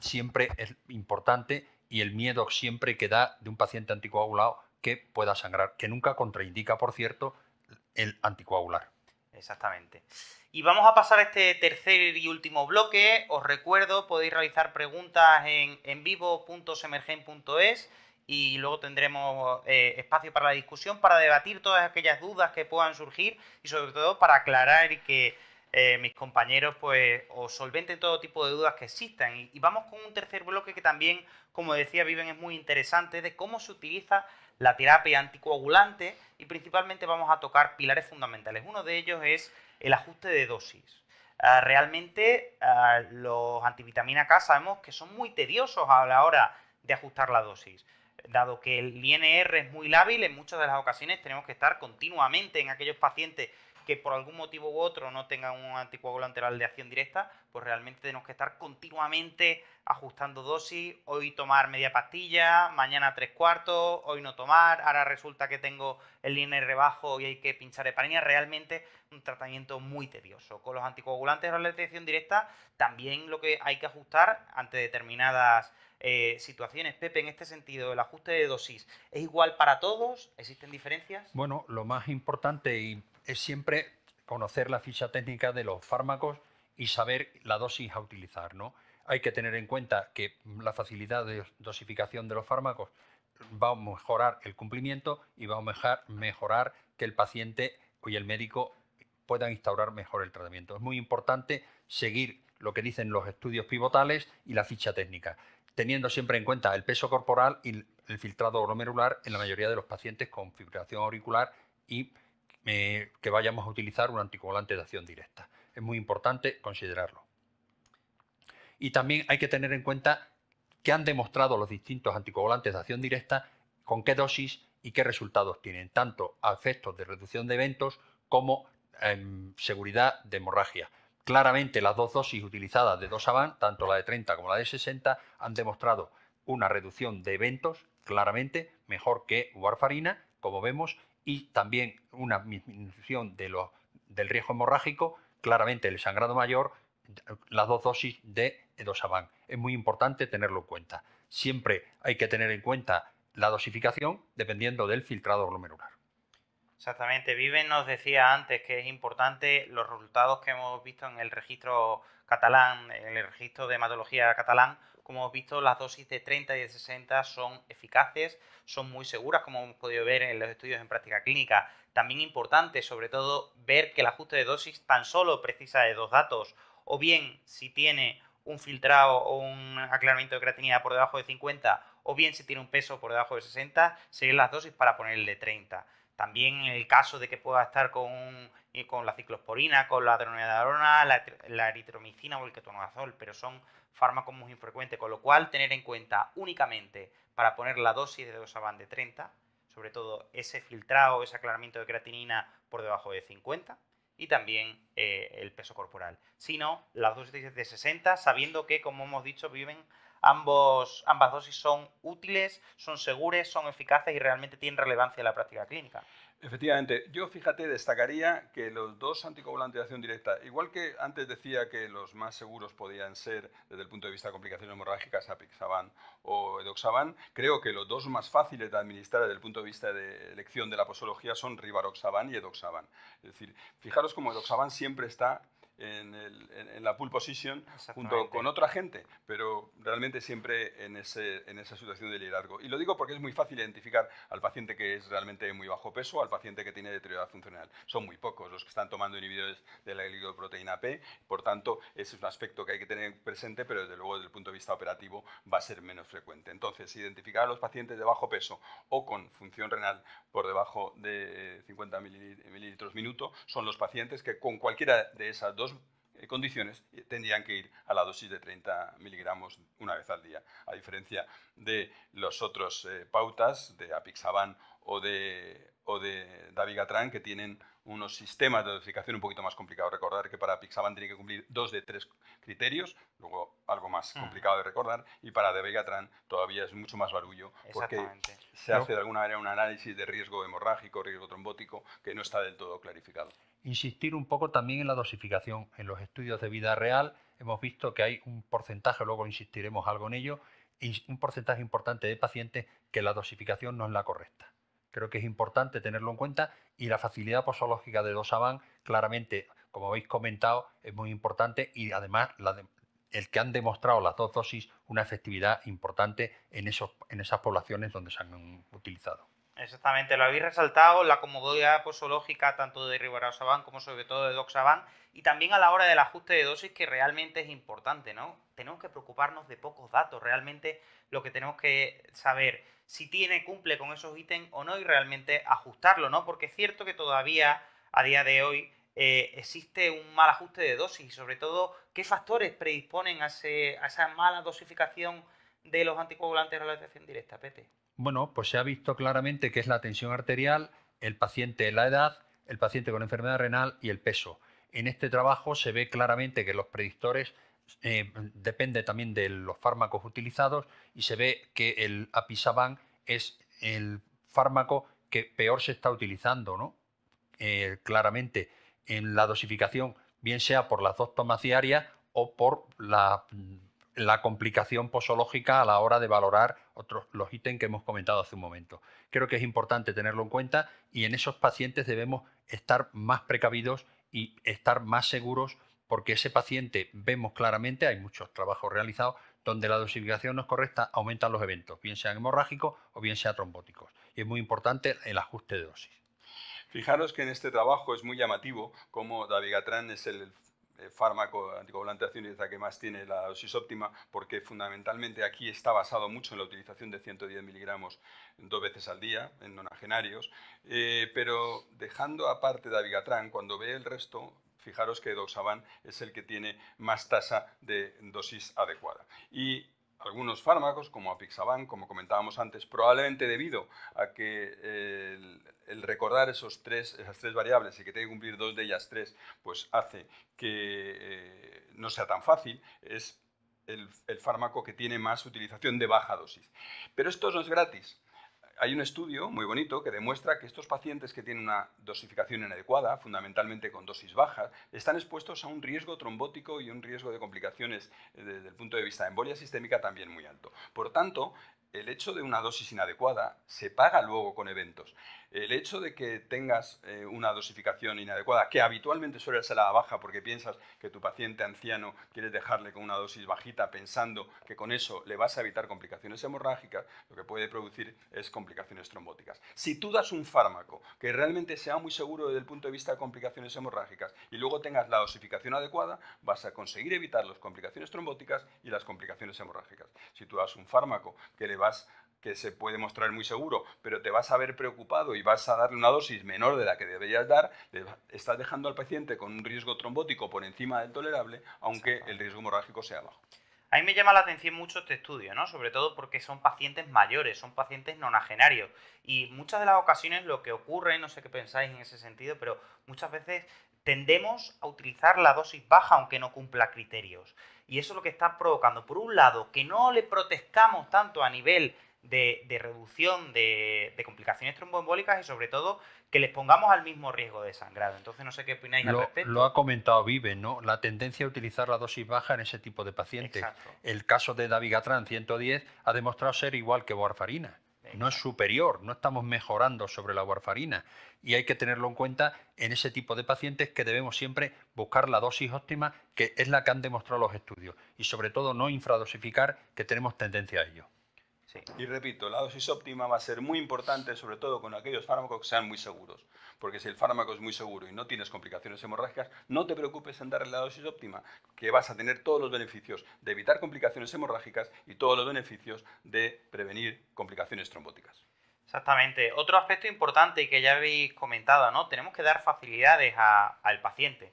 siempre es importante y el miedo siempre que da de un paciente anticoagulado que pueda sangrar, que nunca contraindica, por cierto, el anticoagular. Exactamente. Y vamos a pasar a este tercer y último bloque. Os recuerdo, podéis realizar preguntas en, en vivo.semergen.es y luego tendremos eh, espacio para la discusión, para debatir todas aquellas dudas que puedan surgir y sobre todo para aclarar y que eh, mis compañeros pues os solventen todo tipo de dudas que existan. Y, vamos con un tercer bloque que también, como decía Viven, es muy interesante de cómo se utiliza la terapia anticoagulante y principalmente vamos a tocar pilares fundamentales. Uno de ellos es el ajuste de dosis. Ah, realmente ah, los antivitamina K sabemos que son muy tediosos a la hora de ajustar la dosis dado que el INR es muy lábil, en muchas de las ocasiones tenemos que estar continuamente en aquellos pacientes que por algún motivo u otro no tengan un anticoagulante de acción directa, pues realmente tenemos que estar continuamente ajustando dosis, hoy tomar media pastilla, mañana tres cuartos, hoy no tomar, ahora resulta que tengo el INR bajo y hay que pinchar heparina, realmente un tratamiento muy tedioso. Con los anticoagulantes de acción directa también lo que hay que ajustar ante determinadas eh, situaciones. Pepe, en este sentido, el ajuste de dosis, ¿es igual para todos? ¿Existen diferencias? Bueno, lo más importante es siempre conocer la ficha técnica de los fármacos y saber la dosis a utilizar, ¿no? Hay que tener en cuenta que la facilidad de dosificación de los fármacos va a mejorar el cumplimiento y va a mejorar que el paciente y el médico puedan instaurar mejor el tratamiento. Es muy importante seguir lo que dicen los estudios pivotales y la ficha técnica teniendo siempre en cuenta el peso corporal y el filtrado glomerular en la mayoría de los pacientes con fibrilación auricular y eh, que vayamos a utilizar un anticoagulante de acción directa. Es muy importante considerarlo. Y también hay que tener en cuenta qué han demostrado los distintos anticoagulantes de acción directa, con qué dosis y qué resultados tienen, tanto a efectos de reducción de eventos como em, seguridad de hemorragia. Claramente las dos dosis utilizadas de dosaban, tanto la de 30 como la de 60, han demostrado una reducción de eventos claramente mejor que warfarina, como vemos, y también una disminución del riesgo hemorrágico, claramente el sangrado mayor, las dos dosis de dosaban. Es muy importante tenerlo en cuenta. Siempre hay que tener en cuenta la dosificación dependiendo del filtrado glomerular. Exactamente. Viven nos decía antes que es importante los resultados que hemos visto en el registro catalán, en el registro de hematología catalán. Como hemos visto, las dosis de 30 y de 60 son eficaces, son muy seguras, como hemos podido ver en los estudios en práctica clínica. También importante, sobre todo, ver que el ajuste de dosis tan solo precisa de dos datos, o bien si tiene un filtrado o un aclaramiento de creatinina por debajo de 50, o bien si tiene un peso por debajo de 60, serían las dosis para ponerle 30. También en el caso de que pueda estar con, eh, con la ciclosporina, con la adrenalina, la, la eritromicina o el ketonazol, pero son fármacos muy infrecuentes, con lo cual tener en cuenta únicamente para poner la dosis de dosaban de 30, sobre todo ese filtrado, ese aclaramiento de creatinina por debajo de 50 y también eh, el peso corporal, Si no, las dosis de 60, sabiendo que, como hemos dicho, viven ambas dosis son útiles, son seguras, son eficaces y realmente tienen relevancia en la práctica clínica. Efectivamente, yo fíjate, destacaría que los dos anticoagulantes de acción directa, igual que antes decía que los más seguros podían ser, desde el punto de vista de complicaciones hemorrágicas, apixaban o edoxaban, creo que los dos más fáciles de administrar desde el punto de vista de elección de la posología son rivaroxaban y edoxaban. Es decir, fijaros como edoxaban siempre está en, la pool position junto con otra gente, pero realmente siempre en, ese, en esa situación de liderazgo. Y lo digo porque es muy fácil identificar al paciente que es realmente muy bajo peso, al paciente que tiene deterioridad funcional. Son muy pocos los que están tomando inhibidores de la glicoproteína P, por tanto, ese es un aspecto que hay que tener presente, pero desde luego desde el punto de vista operativo va a ser menos frecuente. Entonces, identificar a los pacientes de bajo peso o con función renal por debajo de 50 mililitros minuto son los pacientes que con cualquiera de esas dos eh, condiciones eh, tendrían que ir a la dosis de 30 miligramos una vez al día, a diferencia de los otros eh, pautas de Apixaban o de, o de Davigatran, que tienen unos sistemas de dosificación un poquito más complicados. Recordar que para Apixaban tiene que cumplir dos de tres criterios, luego algo más mm. complicado de recordar, y para Davigatran todavía es mucho más barullo, porque se hace de alguna manera un análisis de riesgo hemorrágico, riesgo trombótico, que no está del todo clarificado. Insistir un poco también en la dosificación. En los estudios de vida real hemos visto que hay un porcentaje, luego insistiremos algo en ello, un porcentaje importante de pacientes que la dosificación no es la correcta. Creo que es importante tenerlo en cuenta y la facilidad posológica de Dosaban, claramente, como habéis comentado, es muy importante y además el que han demostrado las dos dosis una efectividad importante en, esos, en esas poblaciones donde se han utilizado. Exactamente, lo habéis resaltado, la comodidad posológica tanto de Sabán como sobre todo de Doxaban y también a la hora del ajuste de dosis que realmente es importante, ¿no? Tenemos que preocuparnos de pocos datos, realmente lo que tenemos que saber si tiene, cumple con esos ítems o no y realmente ajustarlo, ¿no? Porque es cierto que todavía a día de hoy eh, existe un mal ajuste de dosis y sobre todo qué factores predisponen a, esa mala dosificación de los anticoagulantes de la directa, Pepe. Bueno, pues se ha visto claramente que es la tensión arterial, el paciente la edad, el paciente con enfermedad renal y el peso. En este trabajo se ve claramente que los predictores dependen eh, depende también de los fármacos utilizados y se ve que el apisaban es el fármaco que peor se está utilizando, ¿no? Eh, claramente en la dosificación, bien sea por las dos tomas diarias o por la la complicación posológica a la hora de valorar otros, los ítems que hemos comentado hace un momento. Creo que es importante tenerlo en cuenta y en esos pacientes debemos estar más precavidos y estar más seguros porque ese paciente vemos claramente, hay muchos trabajos realizados, donde la dosificación no es correcta, aumentan los eventos, bien sean hemorrágicos o bien sean trombóticos. Y es muy importante el ajuste de dosis. Fijaros que en este trabajo es muy llamativo cómo David es el eh, fármaco anticoagulante de acción que más tiene la dosis óptima, porque fundamentalmente aquí está basado mucho en la utilización de 110 miligramos dos veces al día en nonagenarios, eh, pero dejando aparte de Avigatran, cuando ve el resto, fijaros que Doxaban es el que tiene más tasa de dosis adecuada. Y algunos fármacos, como apixaban, como comentábamos antes, probablemente debido a que el, recordar esos tres, esas tres variables y que tiene que cumplir dos de ellas tres, pues hace que eh, no sea tan fácil, es el, fármaco que tiene más utilización de baja dosis. Pero esto no es gratis hay un estudio muy bonito que demuestra que estos pacientes que tienen una dosificación inadecuada, fundamentalmente con dosis bajas, están expuestos a un riesgo trombótico y un riesgo de complicaciones eh, desde el punto de vista de embolia sistémica también muy alto. Por tanto, el hecho de una dosis inadecuada se paga luego con eventos. El hecho de que tengas eh, una dosificación inadecuada, que habitualmente suele ser la baja porque piensas que tu paciente anciano quieres dejarle con una dosis bajita pensando que con eso le vas a evitar complicaciones hemorrágicas, lo que puede producir es complicaciones trombóticas. Si tú das un fármaco que realmente sea muy seguro desde el punto de vista de complicaciones hemorrágicas y luego tengas la dosificación adecuada, vas a conseguir evitar las complicaciones trombóticas y las complicaciones hemorrágicas. Si tú das un fármaco que le vas que se puede mostrar muy seguro, pero te vas a ver preocupado y vas a darle una dosis menor de la que deberías dar, estás dejando al paciente con un riesgo trombótico por encima del tolerable, aunque el riesgo hemorrágico sea bajo. A mí me llama la atención mucho este estudio, ¿no? Sobre todo porque son pacientes mayores, son pacientes nonagenarios. Y muchas de las ocasiones lo que ocurre, no sé qué pensáis en ese sentido, pero muchas veces tendemos a utilizar la dosis baja aunque no cumpla criterios. Y eso es lo que está provocando, por un lado, que no le protezcamos tanto a nivel de, reducción de, complicaciones tromboembólicas y sobre todo que les pongamos al mismo riesgo de sangrado. Entonces no sé qué opináis al respecto. Lo ha comentado Vive, ¿no? La tendencia a utilizar la dosis baja en ese tipo de pacientes. El caso de Davigatran 110 ha demostrado ser igual que warfarina. No es superior, no estamos mejorando sobre la warfarina y hay que tenerlo en cuenta en ese tipo de pacientes que debemos siempre buscar la dosis óptima que es la que han demostrado los estudios y sobre todo no infradosificar que tenemos tendencia a ello. Y repito, la dosis óptima va a ser muy importante, sobre todo con aquellos fármacos que sean muy seguros. Porque si el fármaco es muy seguro y no tienes complicaciones hemorrágicas, no te preocupes en dar la dosis óptima, que vas a tener todos los beneficios de evitar complicaciones hemorrágicas y todos los beneficios de prevenir complicaciones trombóticas. Exactamente. Otro aspecto importante que ya habéis comentado, ¿no? Tenemos que dar facilidades al paciente.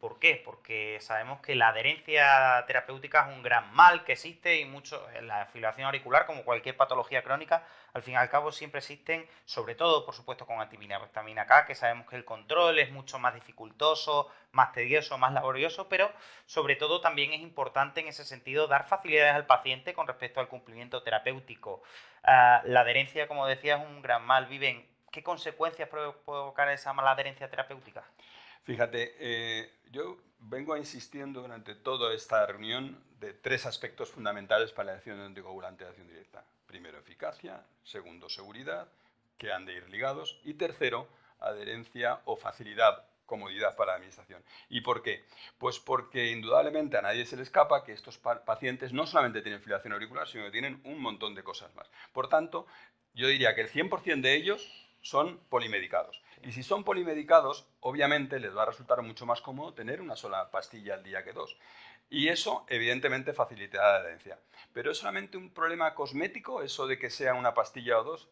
¿Por qué? Porque sabemos que la adherencia terapéutica es un gran mal que existe y mucho en la fibrilación auricular, como cualquier patología crónica, al fin y al cabo siempre existen, sobre todo, por supuesto, con antivitamina K, que sabemos que el control es mucho más dificultoso, más tedioso, más laborioso, pero sobre todo también es importante en ese sentido dar facilidades al paciente con respecto al cumplimiento terapéutico. Ah, la adherencia, como decía, es un gran mal. Viven, ¿qué consecuencias puede provocar esa mala adherencia terapéutica? Fíjate, eh, yo vengo insistiendo durante toda esta reunión de tres aspectos fundamentales para la acción anticoagulante de acción directa. Primero, eficacia. Segundo, seguridad, que han de ir ligados. Y tercero, adherencia o facilidad, comodidad para la administración. ¿Y por qué? Pues porque indudablemente a nadie se le escapa que estos pacientes no solamente tienen filiación auricular, sino que tienen un montón de cosas más. Por tanto, yo diría que el 100% de ellos son polimedicados. Y si son polimedicados, obviamente les va a resultar mucho más cómodo tener una sola pastilla al día que dos. Y eso, evidentemente, facilitará la adherencia. Pero es solamente un problema cosmético eso de que sea una pastilla o dos,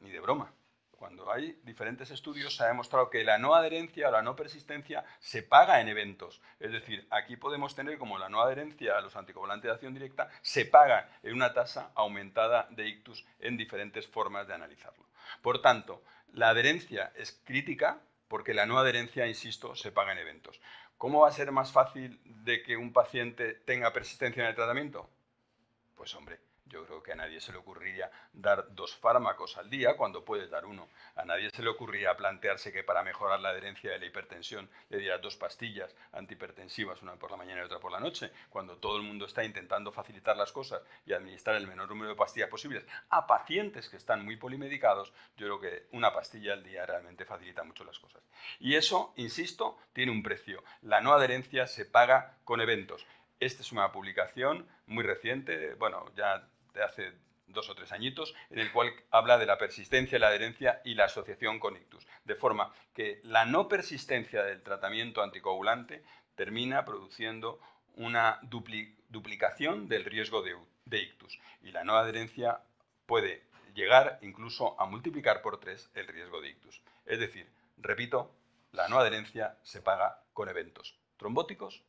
ni de broma. Cuando hay diferentes estudios se ha demostrado que la no adherencia o la no persistencia se paga en eventos. Es decir, aquí podemos tener como la no adherencia a los anticoagulantes de acción directa se paga en una tasa aumentada de ictus en diferentes formas de analizarlo. Por tanto, la adherencia es crítica porque la no adherencia, insisto, se paga en eventos. ¿Cómo va a ser más fácil de que un paciente tenga persistencia en el tratamiento? Pues hombre, yo creo que a nadie se le ocurriría dar dos fármacos al día cuando puedes dar uno. A nadie se le ocurriría plantearse que para mejorar la adherencia de la hipertensión le dieras dos pastillas antihipertensivas, una por la mañana y otra por la noche, cuando todo el mundo está intentando facilitar las cosas y administrar el menor número de pastillas posibles a pacientes que están muy polimedicados. Yo creo que una pastilla al día realmente facilita mucho las cosas. Y eso, insisto, tiene un precio. La no adherencia se paga con eventos. Esta es una publicación muy reciente, bueno, ya de hace dos o tres añitos, en el cual habla de la persistencia, la adherencia y la asociación con ictus. De forma que la no persistencia del tratamiento anticoagulante termina produciendo una duplicación del riesgo de ictus. Y la no adherencia puede llegar incluso a multiplicar por tres el riesgo de ictus. Es decir, repito, la no adherencia se paga con eventos trombóticos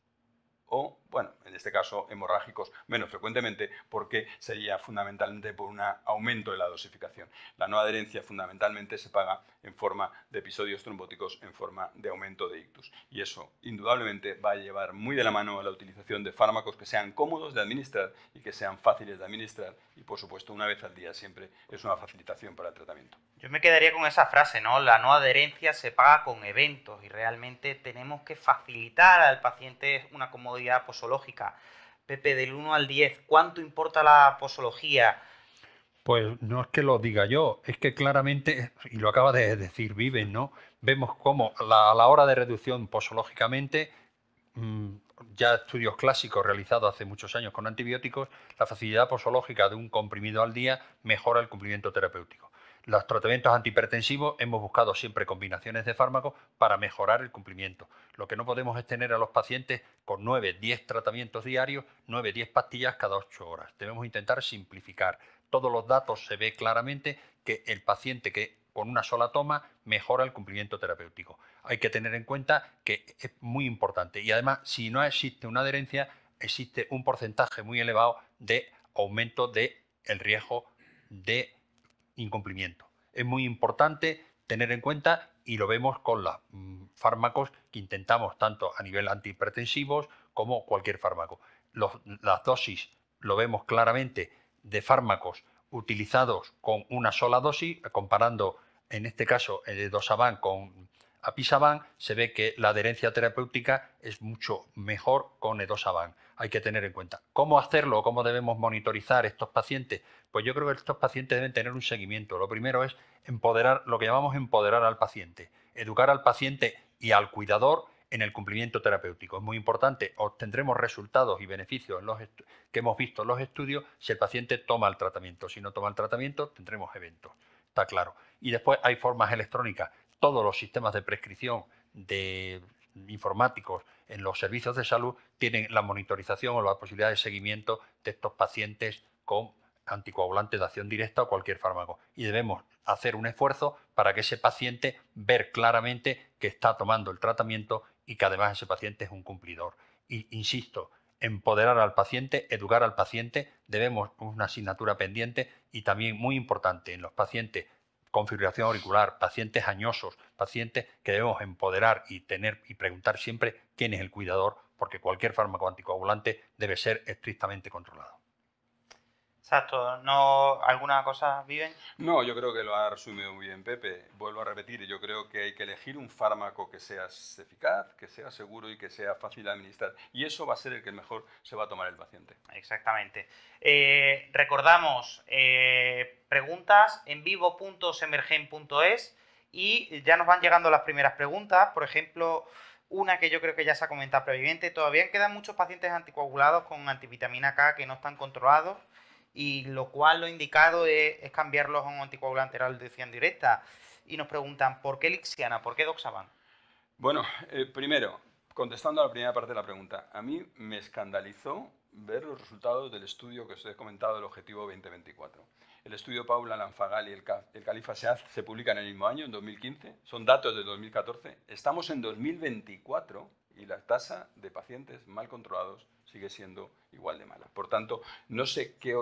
o, bueno, en este caso, hemorrágicos menos frecuentemente porque sería fundamentalmente por un aumento de la dosificación. La no adherencia fundamentalmente se paga en forma de episodios trombóticos, en forma de aumento de ictus. Y eso, indudablemente, va a llevar muy de la mano a la utilización de fármacos que sean cómodos de administrar y que sean fáciles de administrar y, por supuesto, una vez al día siempre es una facilitación para el tratamiento. Yo me quedaría con esa frase, ¿no? La no adherencia se paga con eventos y realmente tenemos que facilitar al paciente una comodidad posológica. Pepe, del 1 al 10, ¿cuánto importa la posología? Pues no es que lo diga yo, es que claramente, y lo acaba de decir Viven, ¿no? Vemos cómo a la hora de reducción posológicamente, mm, ya estudios clásicos realizados hace muchos años con antibióticos, la facilidad posológica de un comprimido al día mejora el cumplimiento terapéutico. Los tratamientos antihipertensivos hemos buscado siempre combinaciones de fármacos para mejorar el cumplimiento. Lo que no podemos es tener a los pacientes con 9, 10 tratamientos diarios, 9, 10 pastillas cada 8 horas. Debemos intentar simplificar. Todos los datos se ve claramente que el paciente que con una sola toma mejora el cumplimiento terapéutico. Hay que tener en cuenta que es muy importante y además si no existe una adherencia existe un porcentaje muy elevado de aumento del el riesgo de incumplimiento. Es muy importante tener en cuenta y lo vemos con los mm, fármacos que intentamos tanto a nivel antihipertensivos como cualquier fármaco. las dosis lo vemos claramente de fármacos utilizados con una sola dosis, comparando en este caso el dosaban con apisaban, se ve que la adherencia terapéutica es mucho mejor con edosaban hay que tener en cuenta. ¿Cómo hacerlo? ¿Cómo debemos monitorizar estos pacientes? Pues yo creo que estos pacientes deben tener un seguimiento. Lo primero es empoderar, lo que llamamos empoderar al paciente, educar al paciente y al cuidador en el cumplimiento terapéutico. Es muy importante, obtendremos resultados y beneficios en los que hemos visto en los estudios si el paciente toma el tratamiento. Si no toma el tratamiento, tendremos eventos, está claro. Y después hay formas electrónicas. Todos los sistemas de prescripción de informáticos en los servicios de salud tienen la monitorización o la posibilidad de seguimiento de estos pacientes con anticoagulantes de acción directa o cualquier fármaco. Y debemos hacer un esfuerzo para que ese paciente ver claramente que está tomando el tratamiento y que además ese paciente es un cumplidor. insisto, empoderar al paciente, educar al paciente, debemos una asignatura pendiente y también muy importante en los pacientes configuración auricular, pacientes añosos, pacientes que debemos empoderar y tener y preguntar siempre quién es el cuidador, porque cualquier fármaco anticoagulante debe ser estrictamente controlado. Exacto, no alguna cosa viven. No, yo creo que lo ha resumido muy bien Pepe. Vuelvo a repetir, yo creo que hay que elegir un fármaco que sea eficaz, que sea seguro y que sea fácil de administrar. Y eso va a ser el que mejor se va a tomar el paciente. Exactamente. Eh, recordamos eh, preguntas en vivo.semergen.es y ya nos van llegando las primeras preguntas. Por ejemplo, una que yo creo que ya se ha comentado previamente, todavía quedan muchos pacientes anticoagulados con antivitamina K que no están controlados y lo cual lo indicado es, cambiarlos a un anticoagulante oral de acción directa. Y nos preguntan, ¿por qué Lixiana? ¿Por qué Doxaban? Bueno, eh, primero, contestando a la primera parte de la pregunta, a mí me escandalizó ver los resultados del estudio que os he comentado, el Objetivo 2024. El estudio Paula Lanfagal y el, Califa se, se publican en el mismo año, en 2015, son datos de 2014. Estamos en 2024 y la tasa de pacientes mal controlados sigue siendo igual de mala. Por tanto, no sé qué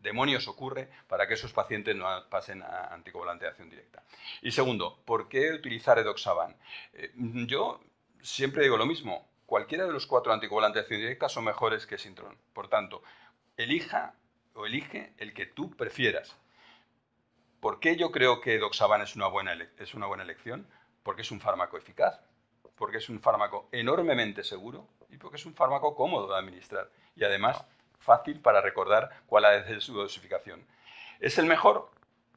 demonios ocurre para que esos pacientes no pasen a anticoagulante de acción directa. Y segundo, ¿por qué utilizar edoxaban? Eh, mm, yo siempre digo lo mismo, cualquiera de los cuatro anticoagulantes de acción directa son mejores que Sintron. Por tanto, elija o elige el que tú prefieras. ¿Por qué yo creo que edoxaban es una buena, es una buena elección? Porque es un fármaco eficaz, porque es un fármaco enormemente seguro y porque es un fármaco cómodo de administrar y además fácil para recordar cuál es su dosificación. ¿Es el mejor?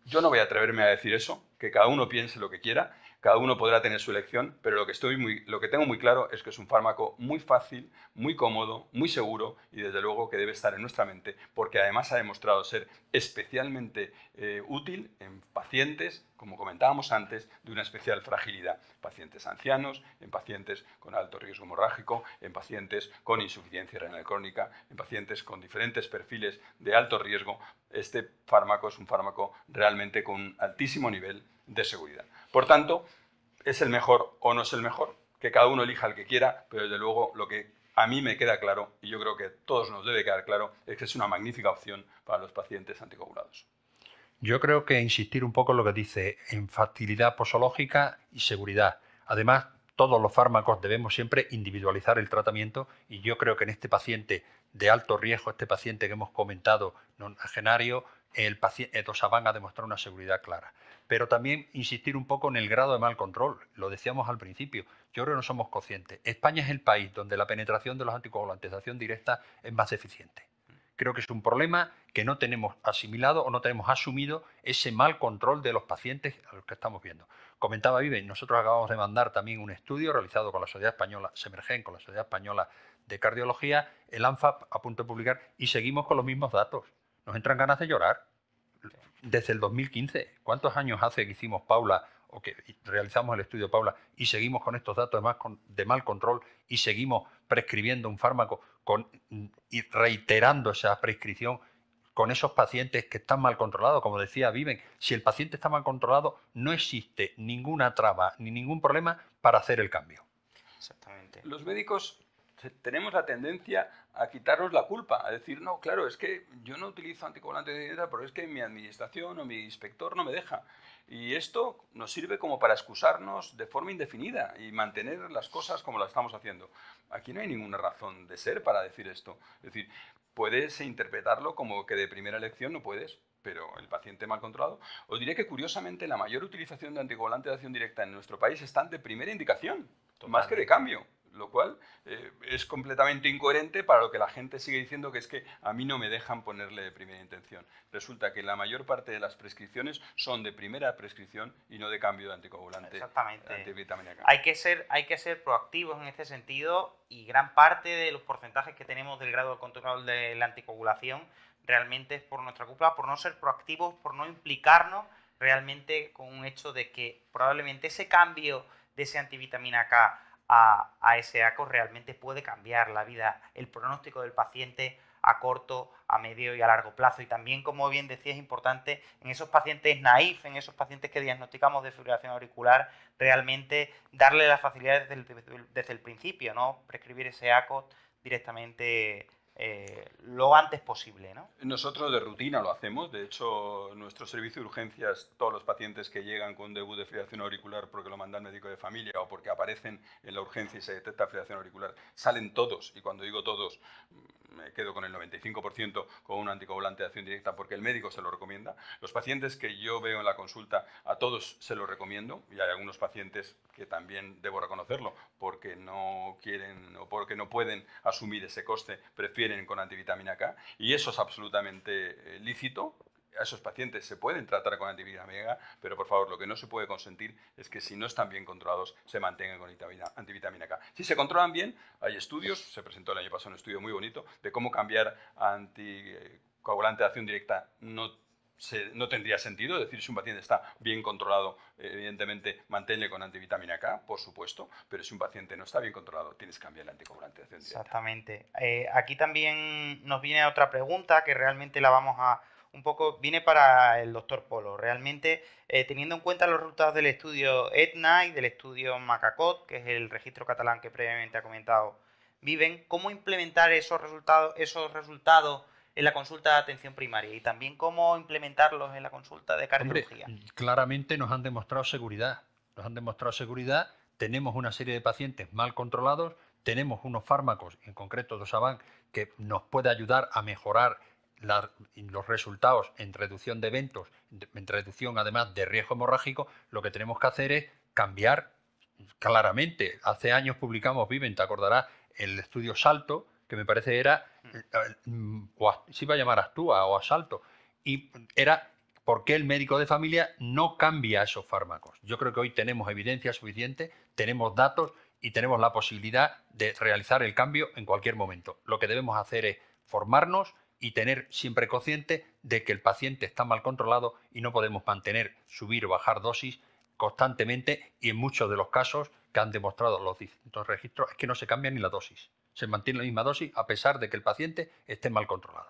Yo no voy a atreverme a decir eso, que cada uno piense lo que quiera, cada uno podrá tener su elección, pero lo que, tengo muy claro es que es un fármaco muy fácil, muy cómodo, muy seguro y desde luego que debe estar en nuestra mente porque además ha demostrado ser especialmente eh, útil en pacientes, como comentábamos antes, de una especial fragilidad. Pacientes ancianos, en pacientes con alto riesgo hemorrágico, en pacientes con insuficiencia renal crónica, en pacientes con diferentes perfiles de alto riesgo. Este fármaco es un fármaco realmente con un altísimo nivel de seguridad. Por tanto, ¿es el mejor o no es el mejor? Que cada uno elija el que quiera, pero desde luego lo que a mí me queda claro, y yo creo que a todos nos debe quedar claro, es que es una magnífica opción para los pacientes anticoagulados. Yo creo que insistir un poco en lo que dice, en facilidad posológica y seguridad. Además, todos los fármacos debemos siempre individualizar el tratamiento y yo creo que en este paciente de alto riesgo, este paciente que hemos comentado, nonagenario, el paciente eh, van a demostrar una seguridad clara pero también insistir un poco en el grado de mal control. Lo decíamos al principio, yo creo que no somos conscientes. España es el país donde la penetración de los anticoagulantes de acción directa es más eficiente. Creo que es un problema que no tenemos asimilado o no tenemos asumido ese mal control de los pacientes a los que estamos viendo. Comentaba Vive, nosotros acabamos de mandar también un estudio realizado con la Sociedad Española, Semergen, con la Sociedad Española de Cardiología, el ANFAP a punto de publicar, y seguimos con los mismos datos. Nos entran ganas de llorar desde el 2015. ¿Cuántos años hace que hicimos Paula o que realizamos el estudio Paula y seguimos con estos datos de, de mal control y seguimos prescribiendo un fármaco con, y reiterando esa prescripción con esos pacientes que están mal controlados, como decía Viven, si el paciente está mal controlado, no existe ninguna traba ni ningún problema para hacer el cambio. Exactamente. Los médicos tenemos la tendencia a quitarnos la culpa, a decir, no, claro, es que yo no utilizo anticoagulantes de acción directa, pero es que mi administración o mi inspector no me deja. Y esto nos sirve como para excusarnos de forma indefinida y mantener las cosas como las estamos haciendo. Aquí no hay ninguna razón de ser para decir esto. Es decir, puedes interpretarlo como que de primera elección no puedes, pero el paciente mal controlado. Os diré que curiosamente la mayor utilización de anticoagulantes de acción directa en nuestro país está de primera indicación, más que de cambio lo cual eh, es completamente incoherente para lo que la gente sigue diciendo que es que a mí no me dejan ponerle de primera intención. Resulta que la mayor parte de las prescripciones son de primera prescripción y no de cambio de anticoagulante. Exactamente. Hay que ser, hay que ser proactivos en este sentido y gran parte de los porcentajes que tenemos del grado de control de la anticoagulación realmente es por nuestra culpa, por no ser proactivos, por no implicarnos realmente con un hecho de que probablemente ese cambio de ese antivitamina K a, ese ACO realmente puede cambiar la vida, el pronóstico del paciente a corto, a medio y a largo plazo. Y también, como bien decía, es importante en esos pacientes naif, en esos pacientes que diagnosticamos de fibrilación auricular, realmente darle las facilidades desde el, principio, ¿no? Prescribir ese ACO directamente eh, lo antes posible. ¿no? Nosotros de rutina lo hacemos, de hecho nuestro servicio de urgencias, todos los pacientes que llegan con debut de friación auricular porque lo manda el médico de familia o porque aparecen en la urgencia y se detecta friación auricular, salen todos, y cuando digo todos, me quedo con el 95% con un anticoagulante de acción directa porque el médico se lo recomienda. Los pacientes que yo veo en la consulta, a todos se lo recomiendo y hay algunos pacientes que también debo reconocerlo porque no quieren o porque no pueden asumir ese coste, prefieren con antivitamina K y eso es absolutamente eh, lícito, a esos pacientes se pueden tratar con antivitamina, pero por favor, lo que no se puede consentir es que si no están bien controlados, se mantengan con antivitamina K. Si se controlan bien, hay estudios, se presentó el año pasado un estudio muy bonito de cómo cambiar anticoagulante de acción directa no tendría sentido, es decir, si un paciente está bien controlado, evidentemente manténle con antivitamina K, por supuesto, pero si un paciente no está bien controlado, tienes que cambiar el anticoagulante. Exactamente. Eh, aquí también nos viene otra pregunta que realmente la vamos a, un poco viene para el doctor Polo. Realmente, eh, teniendo en cuenta los resultados del estudio ETNA y del estudio Macacot, que es el registro catalán que previamente ha comentado Viven, ¿cómo implementar esos resultados, esos resultados en la consulta de atención primaria y también cómo implementarlos en la consulta de cardiología? claramente nos han demostrado seguridad. Nos han demostrado seguridad. Tenemos una serie de pacientes mal controlados, tenemos unos fármacos, en concreto Dosaban, que nos puede ayudar a mejorar los resultados en reducción de eventos, en reducción además de riesgo hemorrágico, lo que tenemos que hacer es cambiar claramente. Hace años publicamos, Viven, te acordarás, el estudio Salto, que me parece era, o, se iba a llamar Actúa o Asalto, y era por qué el médico de familia no cambia esos fármacos. Yo creo que hoy tenemos evidencia suficiente, tenemos datos y tenemos la posibilidad de realizar el cambio en cualquier momento. Lo que debemos hacer es formarnos y tener siempre consciente de que el paciente está mal controlado y no podemos mantener, subir o bajar dosis constantemente y en muchos de los casos que han demostrado los distintos registros es que no se cambia ni la dosis. Se mantiene la misma dosis a pesar de que el paciente esté mal controlado.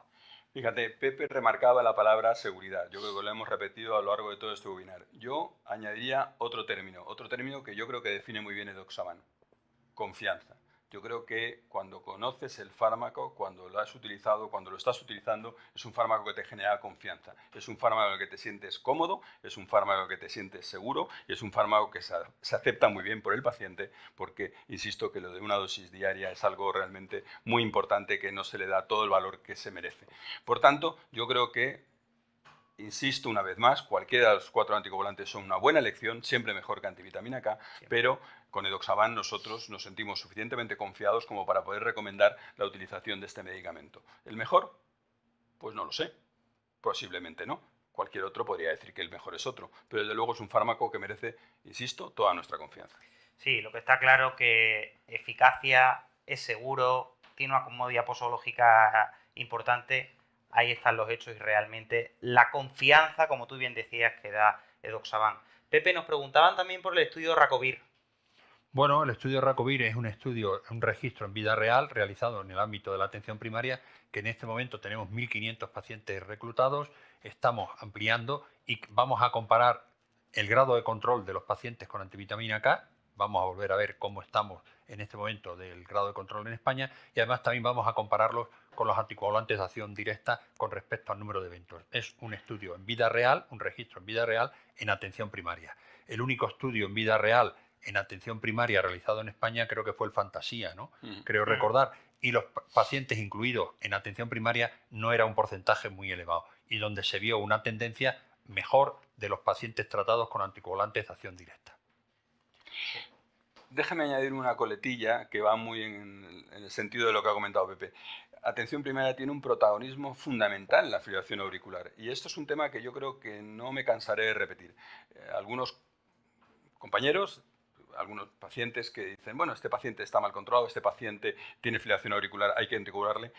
Fíjate, Pepe remarcaba la palabra seguridad. Yo creo que lo hemos repetido a lo largo de todo este webinar. Yo añadiría otro término, otro término que yo creo que define muy bien el confianza yo creo que cuando conoces el fármaco, cuando lo has utilizado, cuando lo estás utilizando, es un fármaco que te genera confianza, es un fármaco en el que te sientes cómodo, es un fármaco que te sientes seguro y es un fármaco que se, acepta muy bien por el paciente porque, insisto, que lo de una dosis diaria es algo realmente muy importante que no se le da todo el valor que se merece. Por tanto, yo creo que... Insisto una vez más, cualquiera de los cuatro anticoagulantes son una buena elección, siempre mejor que antivitamina K, pero con Edoxaban nosotros nos sentimos suficientemente confiados como para poder recomendar la utilización de este medicamento. ¿El mejor? Pues no lo sé. Posiblemente no. Cualquier otro podría decir que el mejor es otro, pero desde luego es un fármaco que merece, insisto, toda nuestra confianza. Sí, lo que está claro que eficacia es seguro, tiene una comodidad posológica importante. Ahí están los hechos y realmente la confianza, como tú bien decías, que da Edoxaban. Pepe, nos preguntaban también por el estudio Racovir. Bueno, el estudio Racovir es un estudio, un registro en vida real realizado en el ámbito de la atención primaria, que en este momento tenemos 1.500 pacientes reclutados, estamos ampliando y vamos a comparar el grado de control de los pacientes con antivitamina K, vamos a volver a ver cómo estamos en este momento del grado de control en España y además también vamos a compararlos con los anticoagulantes de acción directa con respecto al número de eventos. Es un estudio en vida real, un registro en vida real en atención primaria. El único estudio en vida real en atención primaria realizado en España creo que fue el Fantasía, ¿no? Mm, creo mm. recordar. Y los pacientes incluidos en atención primaria no era un porcentaje muy elevado. Y donde se vio una tendencia mejor de los pacientes tratados con anticoagulantes de acción directa. Déjeme añadir una coletilla que va muy en, el sentido de lo que ha comentado Pepe. Atención primaria tiene un protagonismo fundamental en la fibrilación auricular y esto es un tema que yo creo que no me cansaré de repetir. Eh, algunos compañeros algunos pacientes que dicen, bueno, este paciente está mal controlado, este paciente tiene filiación auricular, hay que integrarle,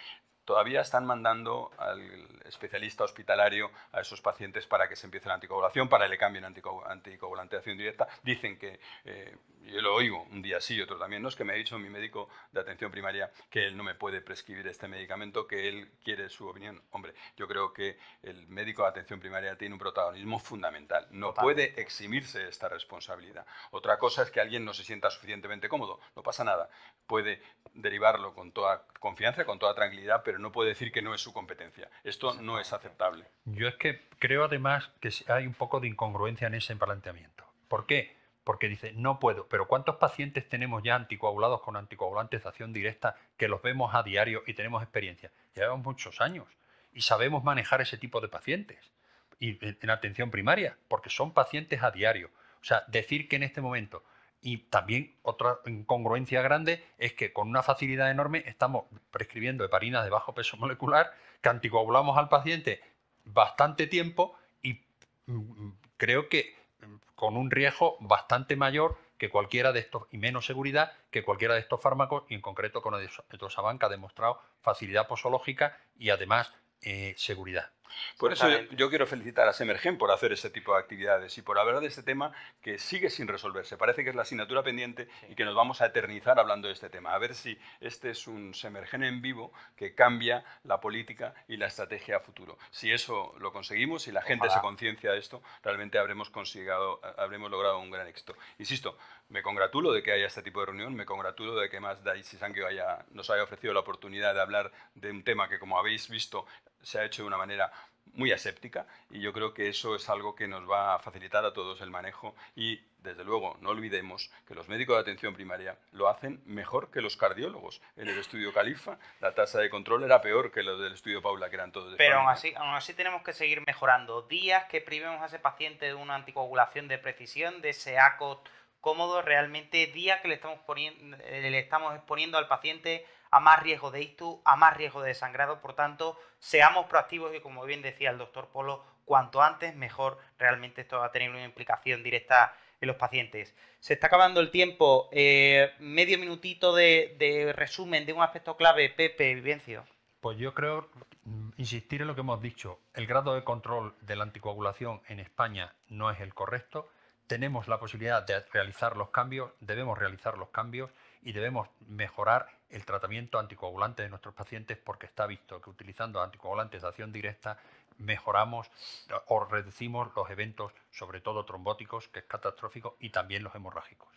todavía están mandando al especialista hospitalario a esos pacientes para que se empiece la anticoagulación, para que le cambien anticoagulanteación directa. Dicen que, eh, yo lo oigo un día sí y otro también, no es que me ha dicho mi médico de atención primaria que él no me puede prescribir este medicamento, que él quiere su opinión. Hombre, yo creo que el médico de atención primaria tiene un protagonismo fundamental, no puede eximirse de esta responsabilidad. Otra cosa es que alguien no se sienta suficientemente cómodo, no pasa nada, puede derivarlo con toda confianza, con toda tranquilidad, pero no puede decir que no es su competencia. Esto no es aceptable. Yo es que creo además que hay un poco de incongruencia en ese planteamiento. ¿Por qué? Porque dice, no puedo, pero ¿cuántos pacientes tenemos ya anticoagulados con anticoagulantes de acción directa que los vemos a diario y tenemos experiencia? Llevamos muchos años y sabemos manejar ese tipo de pacientes y en atención primaria, porque son pacientes a diario. O sea, decir que en este momento y también otra incongruencia grande es que con una facilidad enorme estamos prescribiendo heparinas de bajo peso molecular que anticoagulamos al paciente bastante tiempo y mm, mm, creo que mm, con un riesgo bastante mayor que cualquiera de estos, y menos seguridad que cualquiera de estos fármacos, y en concreto con el, de ha demostrado facilidad posológica y además eh, seguridad. Por eso yo, quiero felicitar a Semergen por hacer ese tipo de actividades y por hablar de este tema que sigue sin resolverse. Parece que es la asignatura pendiente y que nos vamos a eternizar hablando de este tema. A ver si este es un Semergen en vivo que cambia la política y la estrategia a futuro. Si eso lo conseguimos, si la gente se conciencia de esto, realmente habremos, logrado un gran éxito. Insisto, me congratulo de que haya este tipo de reunión, me congratulo de que más Daisy Sankyo haya, nos haya ofrecido la oportunidad de hablar de un tema que, como habéis visto, se ha hecho de una manera muy aséptica y yo creo que eso es algo que nos va a facilitar a todos el manejo y desde luego no olvidemos que los médicos de atención primaria lo hacen mejor que los cardiólogos. En el estudio Califa la tasa de control era peor que lo del estudio Paula, que eran todos de Pero aún así, así tenemos que seguir mejorando. Días que privemos a ese paciente de una anticoagulación de precisión, de ese ACOT cómodo, realmente días que le estamos, poniendo, eh, le estamos exponiendo al paciente a más riesgo de ictus, a más riesgo de desangrado. Por tanto, seamos proactivos y, como bien decía el doctor Polo, cuanto antes mejor. Realmente esto va a tener una implicación directa en los pacientes. Se está acabando el tiempo. Eh, medio minutito de, de, resumen de un aspecto clave, Pepe Vivencio. Pues yo creo mm, insistir en lo que hemos dicho. El grado de control de la anticoagulación en España no es el correcto. Tenemos la posibilidad de realizar los cambios, debemos realizar los cambios y debemos mejorar el tratamiento anticoagulante de nuestros pacientes porque está visto que utilizando anticoagulantes de acción directa mejoramos o reducimos los eventos, sobre todo trombóticos, que es catastrófico, y también los hemorrágicos.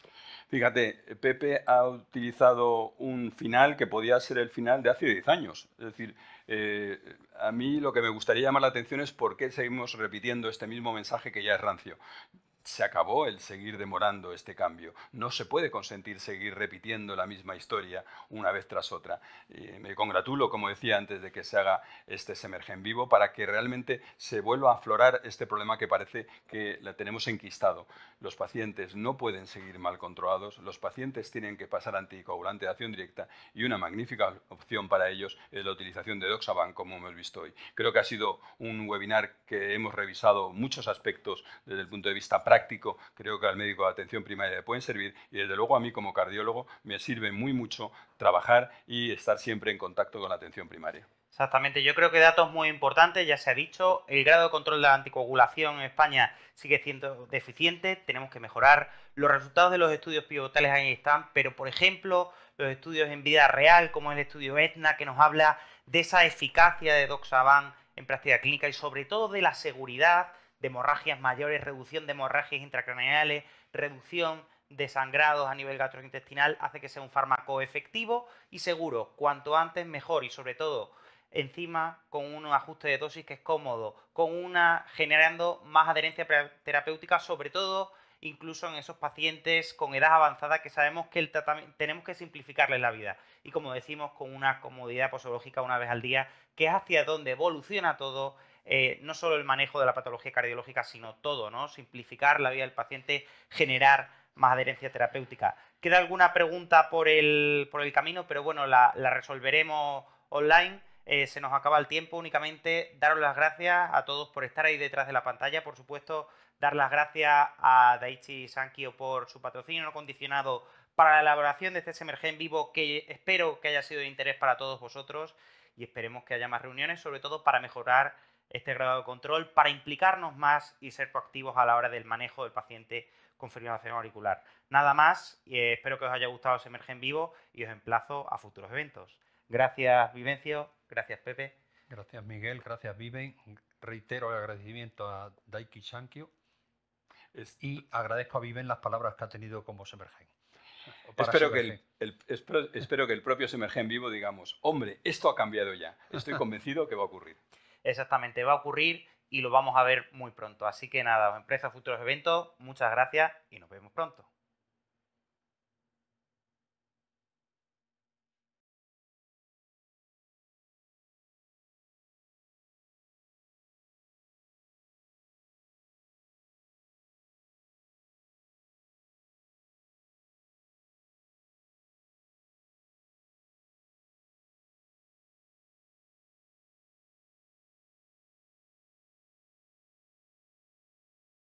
Fíjate, Pepe ha utilizado un final que podía ser el final de hace 10 años. Es decir, eh, a mí lo que me gustaría llamar la atención es por qué seguimos repitiendo este mismo mensaje que ya es rancio se acabó el seguir demorando este cambio. No se puede consentir seguir repitiendo la misma historia una vez tras otra. Eh, me congratulo, como decía antes, de que se haga este en vivo para que realmente se vuelva a aflorar este problema que parece que la tenemos enquistado. Los pacientes no pueden seguir mal controlados, los pacientes tienen que pasar anticoagulante de acción directa y una magnífica opción para ellos es la utilización de Doxaban, como hemos visto hoy. Creo que ha sido un webinar que hemos revisado muchos aspectos desde el punto de vista práctico práctico, creo que al médico de atención primaria le pueden servir y desde luego a mí como cardiólogo me sirve muy mucho trabajar y estar siempre en contacto con la atención primaria. Exactamente, yo creo que datos muy importantes, ya se ha dicho, el grado de control de la anticoagulación en España sigue siendo deficiente, tenemos que mejorar, los resultados de los estudios pivotales ahí están, pero por ejemplo los estudios en vida real, como el estudio ETNA, que nos habla de esa eficacia de Doxaban en práctica clínica y sobre todo de la seguridad de hemorragias mayores, reducción de hemorragias intracraneales, reducción de sangrados a nivel gastrointestinal, hace que sea un fármaco efectivo y seguro. Cuanto antes mejor y sobre todo encima con un ajuste de dosis que es cómodo, con una generando más adherencia terapéutica, sobre todo incluso en esos pacientes con edad avanzada que sabemos que el tenemos que simplificarles la vida. Y como decimos, con una comodidad posológica una vez al día, que es hacia donde evoluciona todo eh, no solo el manejo de la patología cardiológica, sino todo, ¿no? Simplificar la vida del paciente, generar más adherencia terapéutica. Queda alguna pregunta por el, por el camino, pero bueno, la, resolveremos online. Eh, se nos acaba el tiempo, únicamente daros las gracias a todos por estar ahí detrás de la pantalla, por supuesto, dar las gracias a Daichi Sankyo por su patrocinio no condicionado para la elaboración de este Semergen en vivo que espero que haya sido de interés para todos vosotros y esperemos que haya más reuniones, sobre todo para mejorar este grado de control para implicarnos más y ser proactivos a la hora del manejo del paciente con fibrilación auricular. Nada más, y eh, espero que os haya gustado SEMERGEN vivo y os emplazo a futuros eventos. Gracias Vivencio, gracias Pepe. Gracias Miguel, gracias Viven. Reitero el agradecimiento a Daiki Shankyo y agradezco a Viven las palabras que ha tenido como Semergen. Espero que, el, espero, espero que el propio Semergen vivo digamos, hombre, esto ha cambiado ya. Estoy convencido que va a ocurrir exactamente va a ocurrir y lo vamos a ver muy pronto. Así que nada, empresas, futuros eventos, muchas gracias y nos vemos pronto.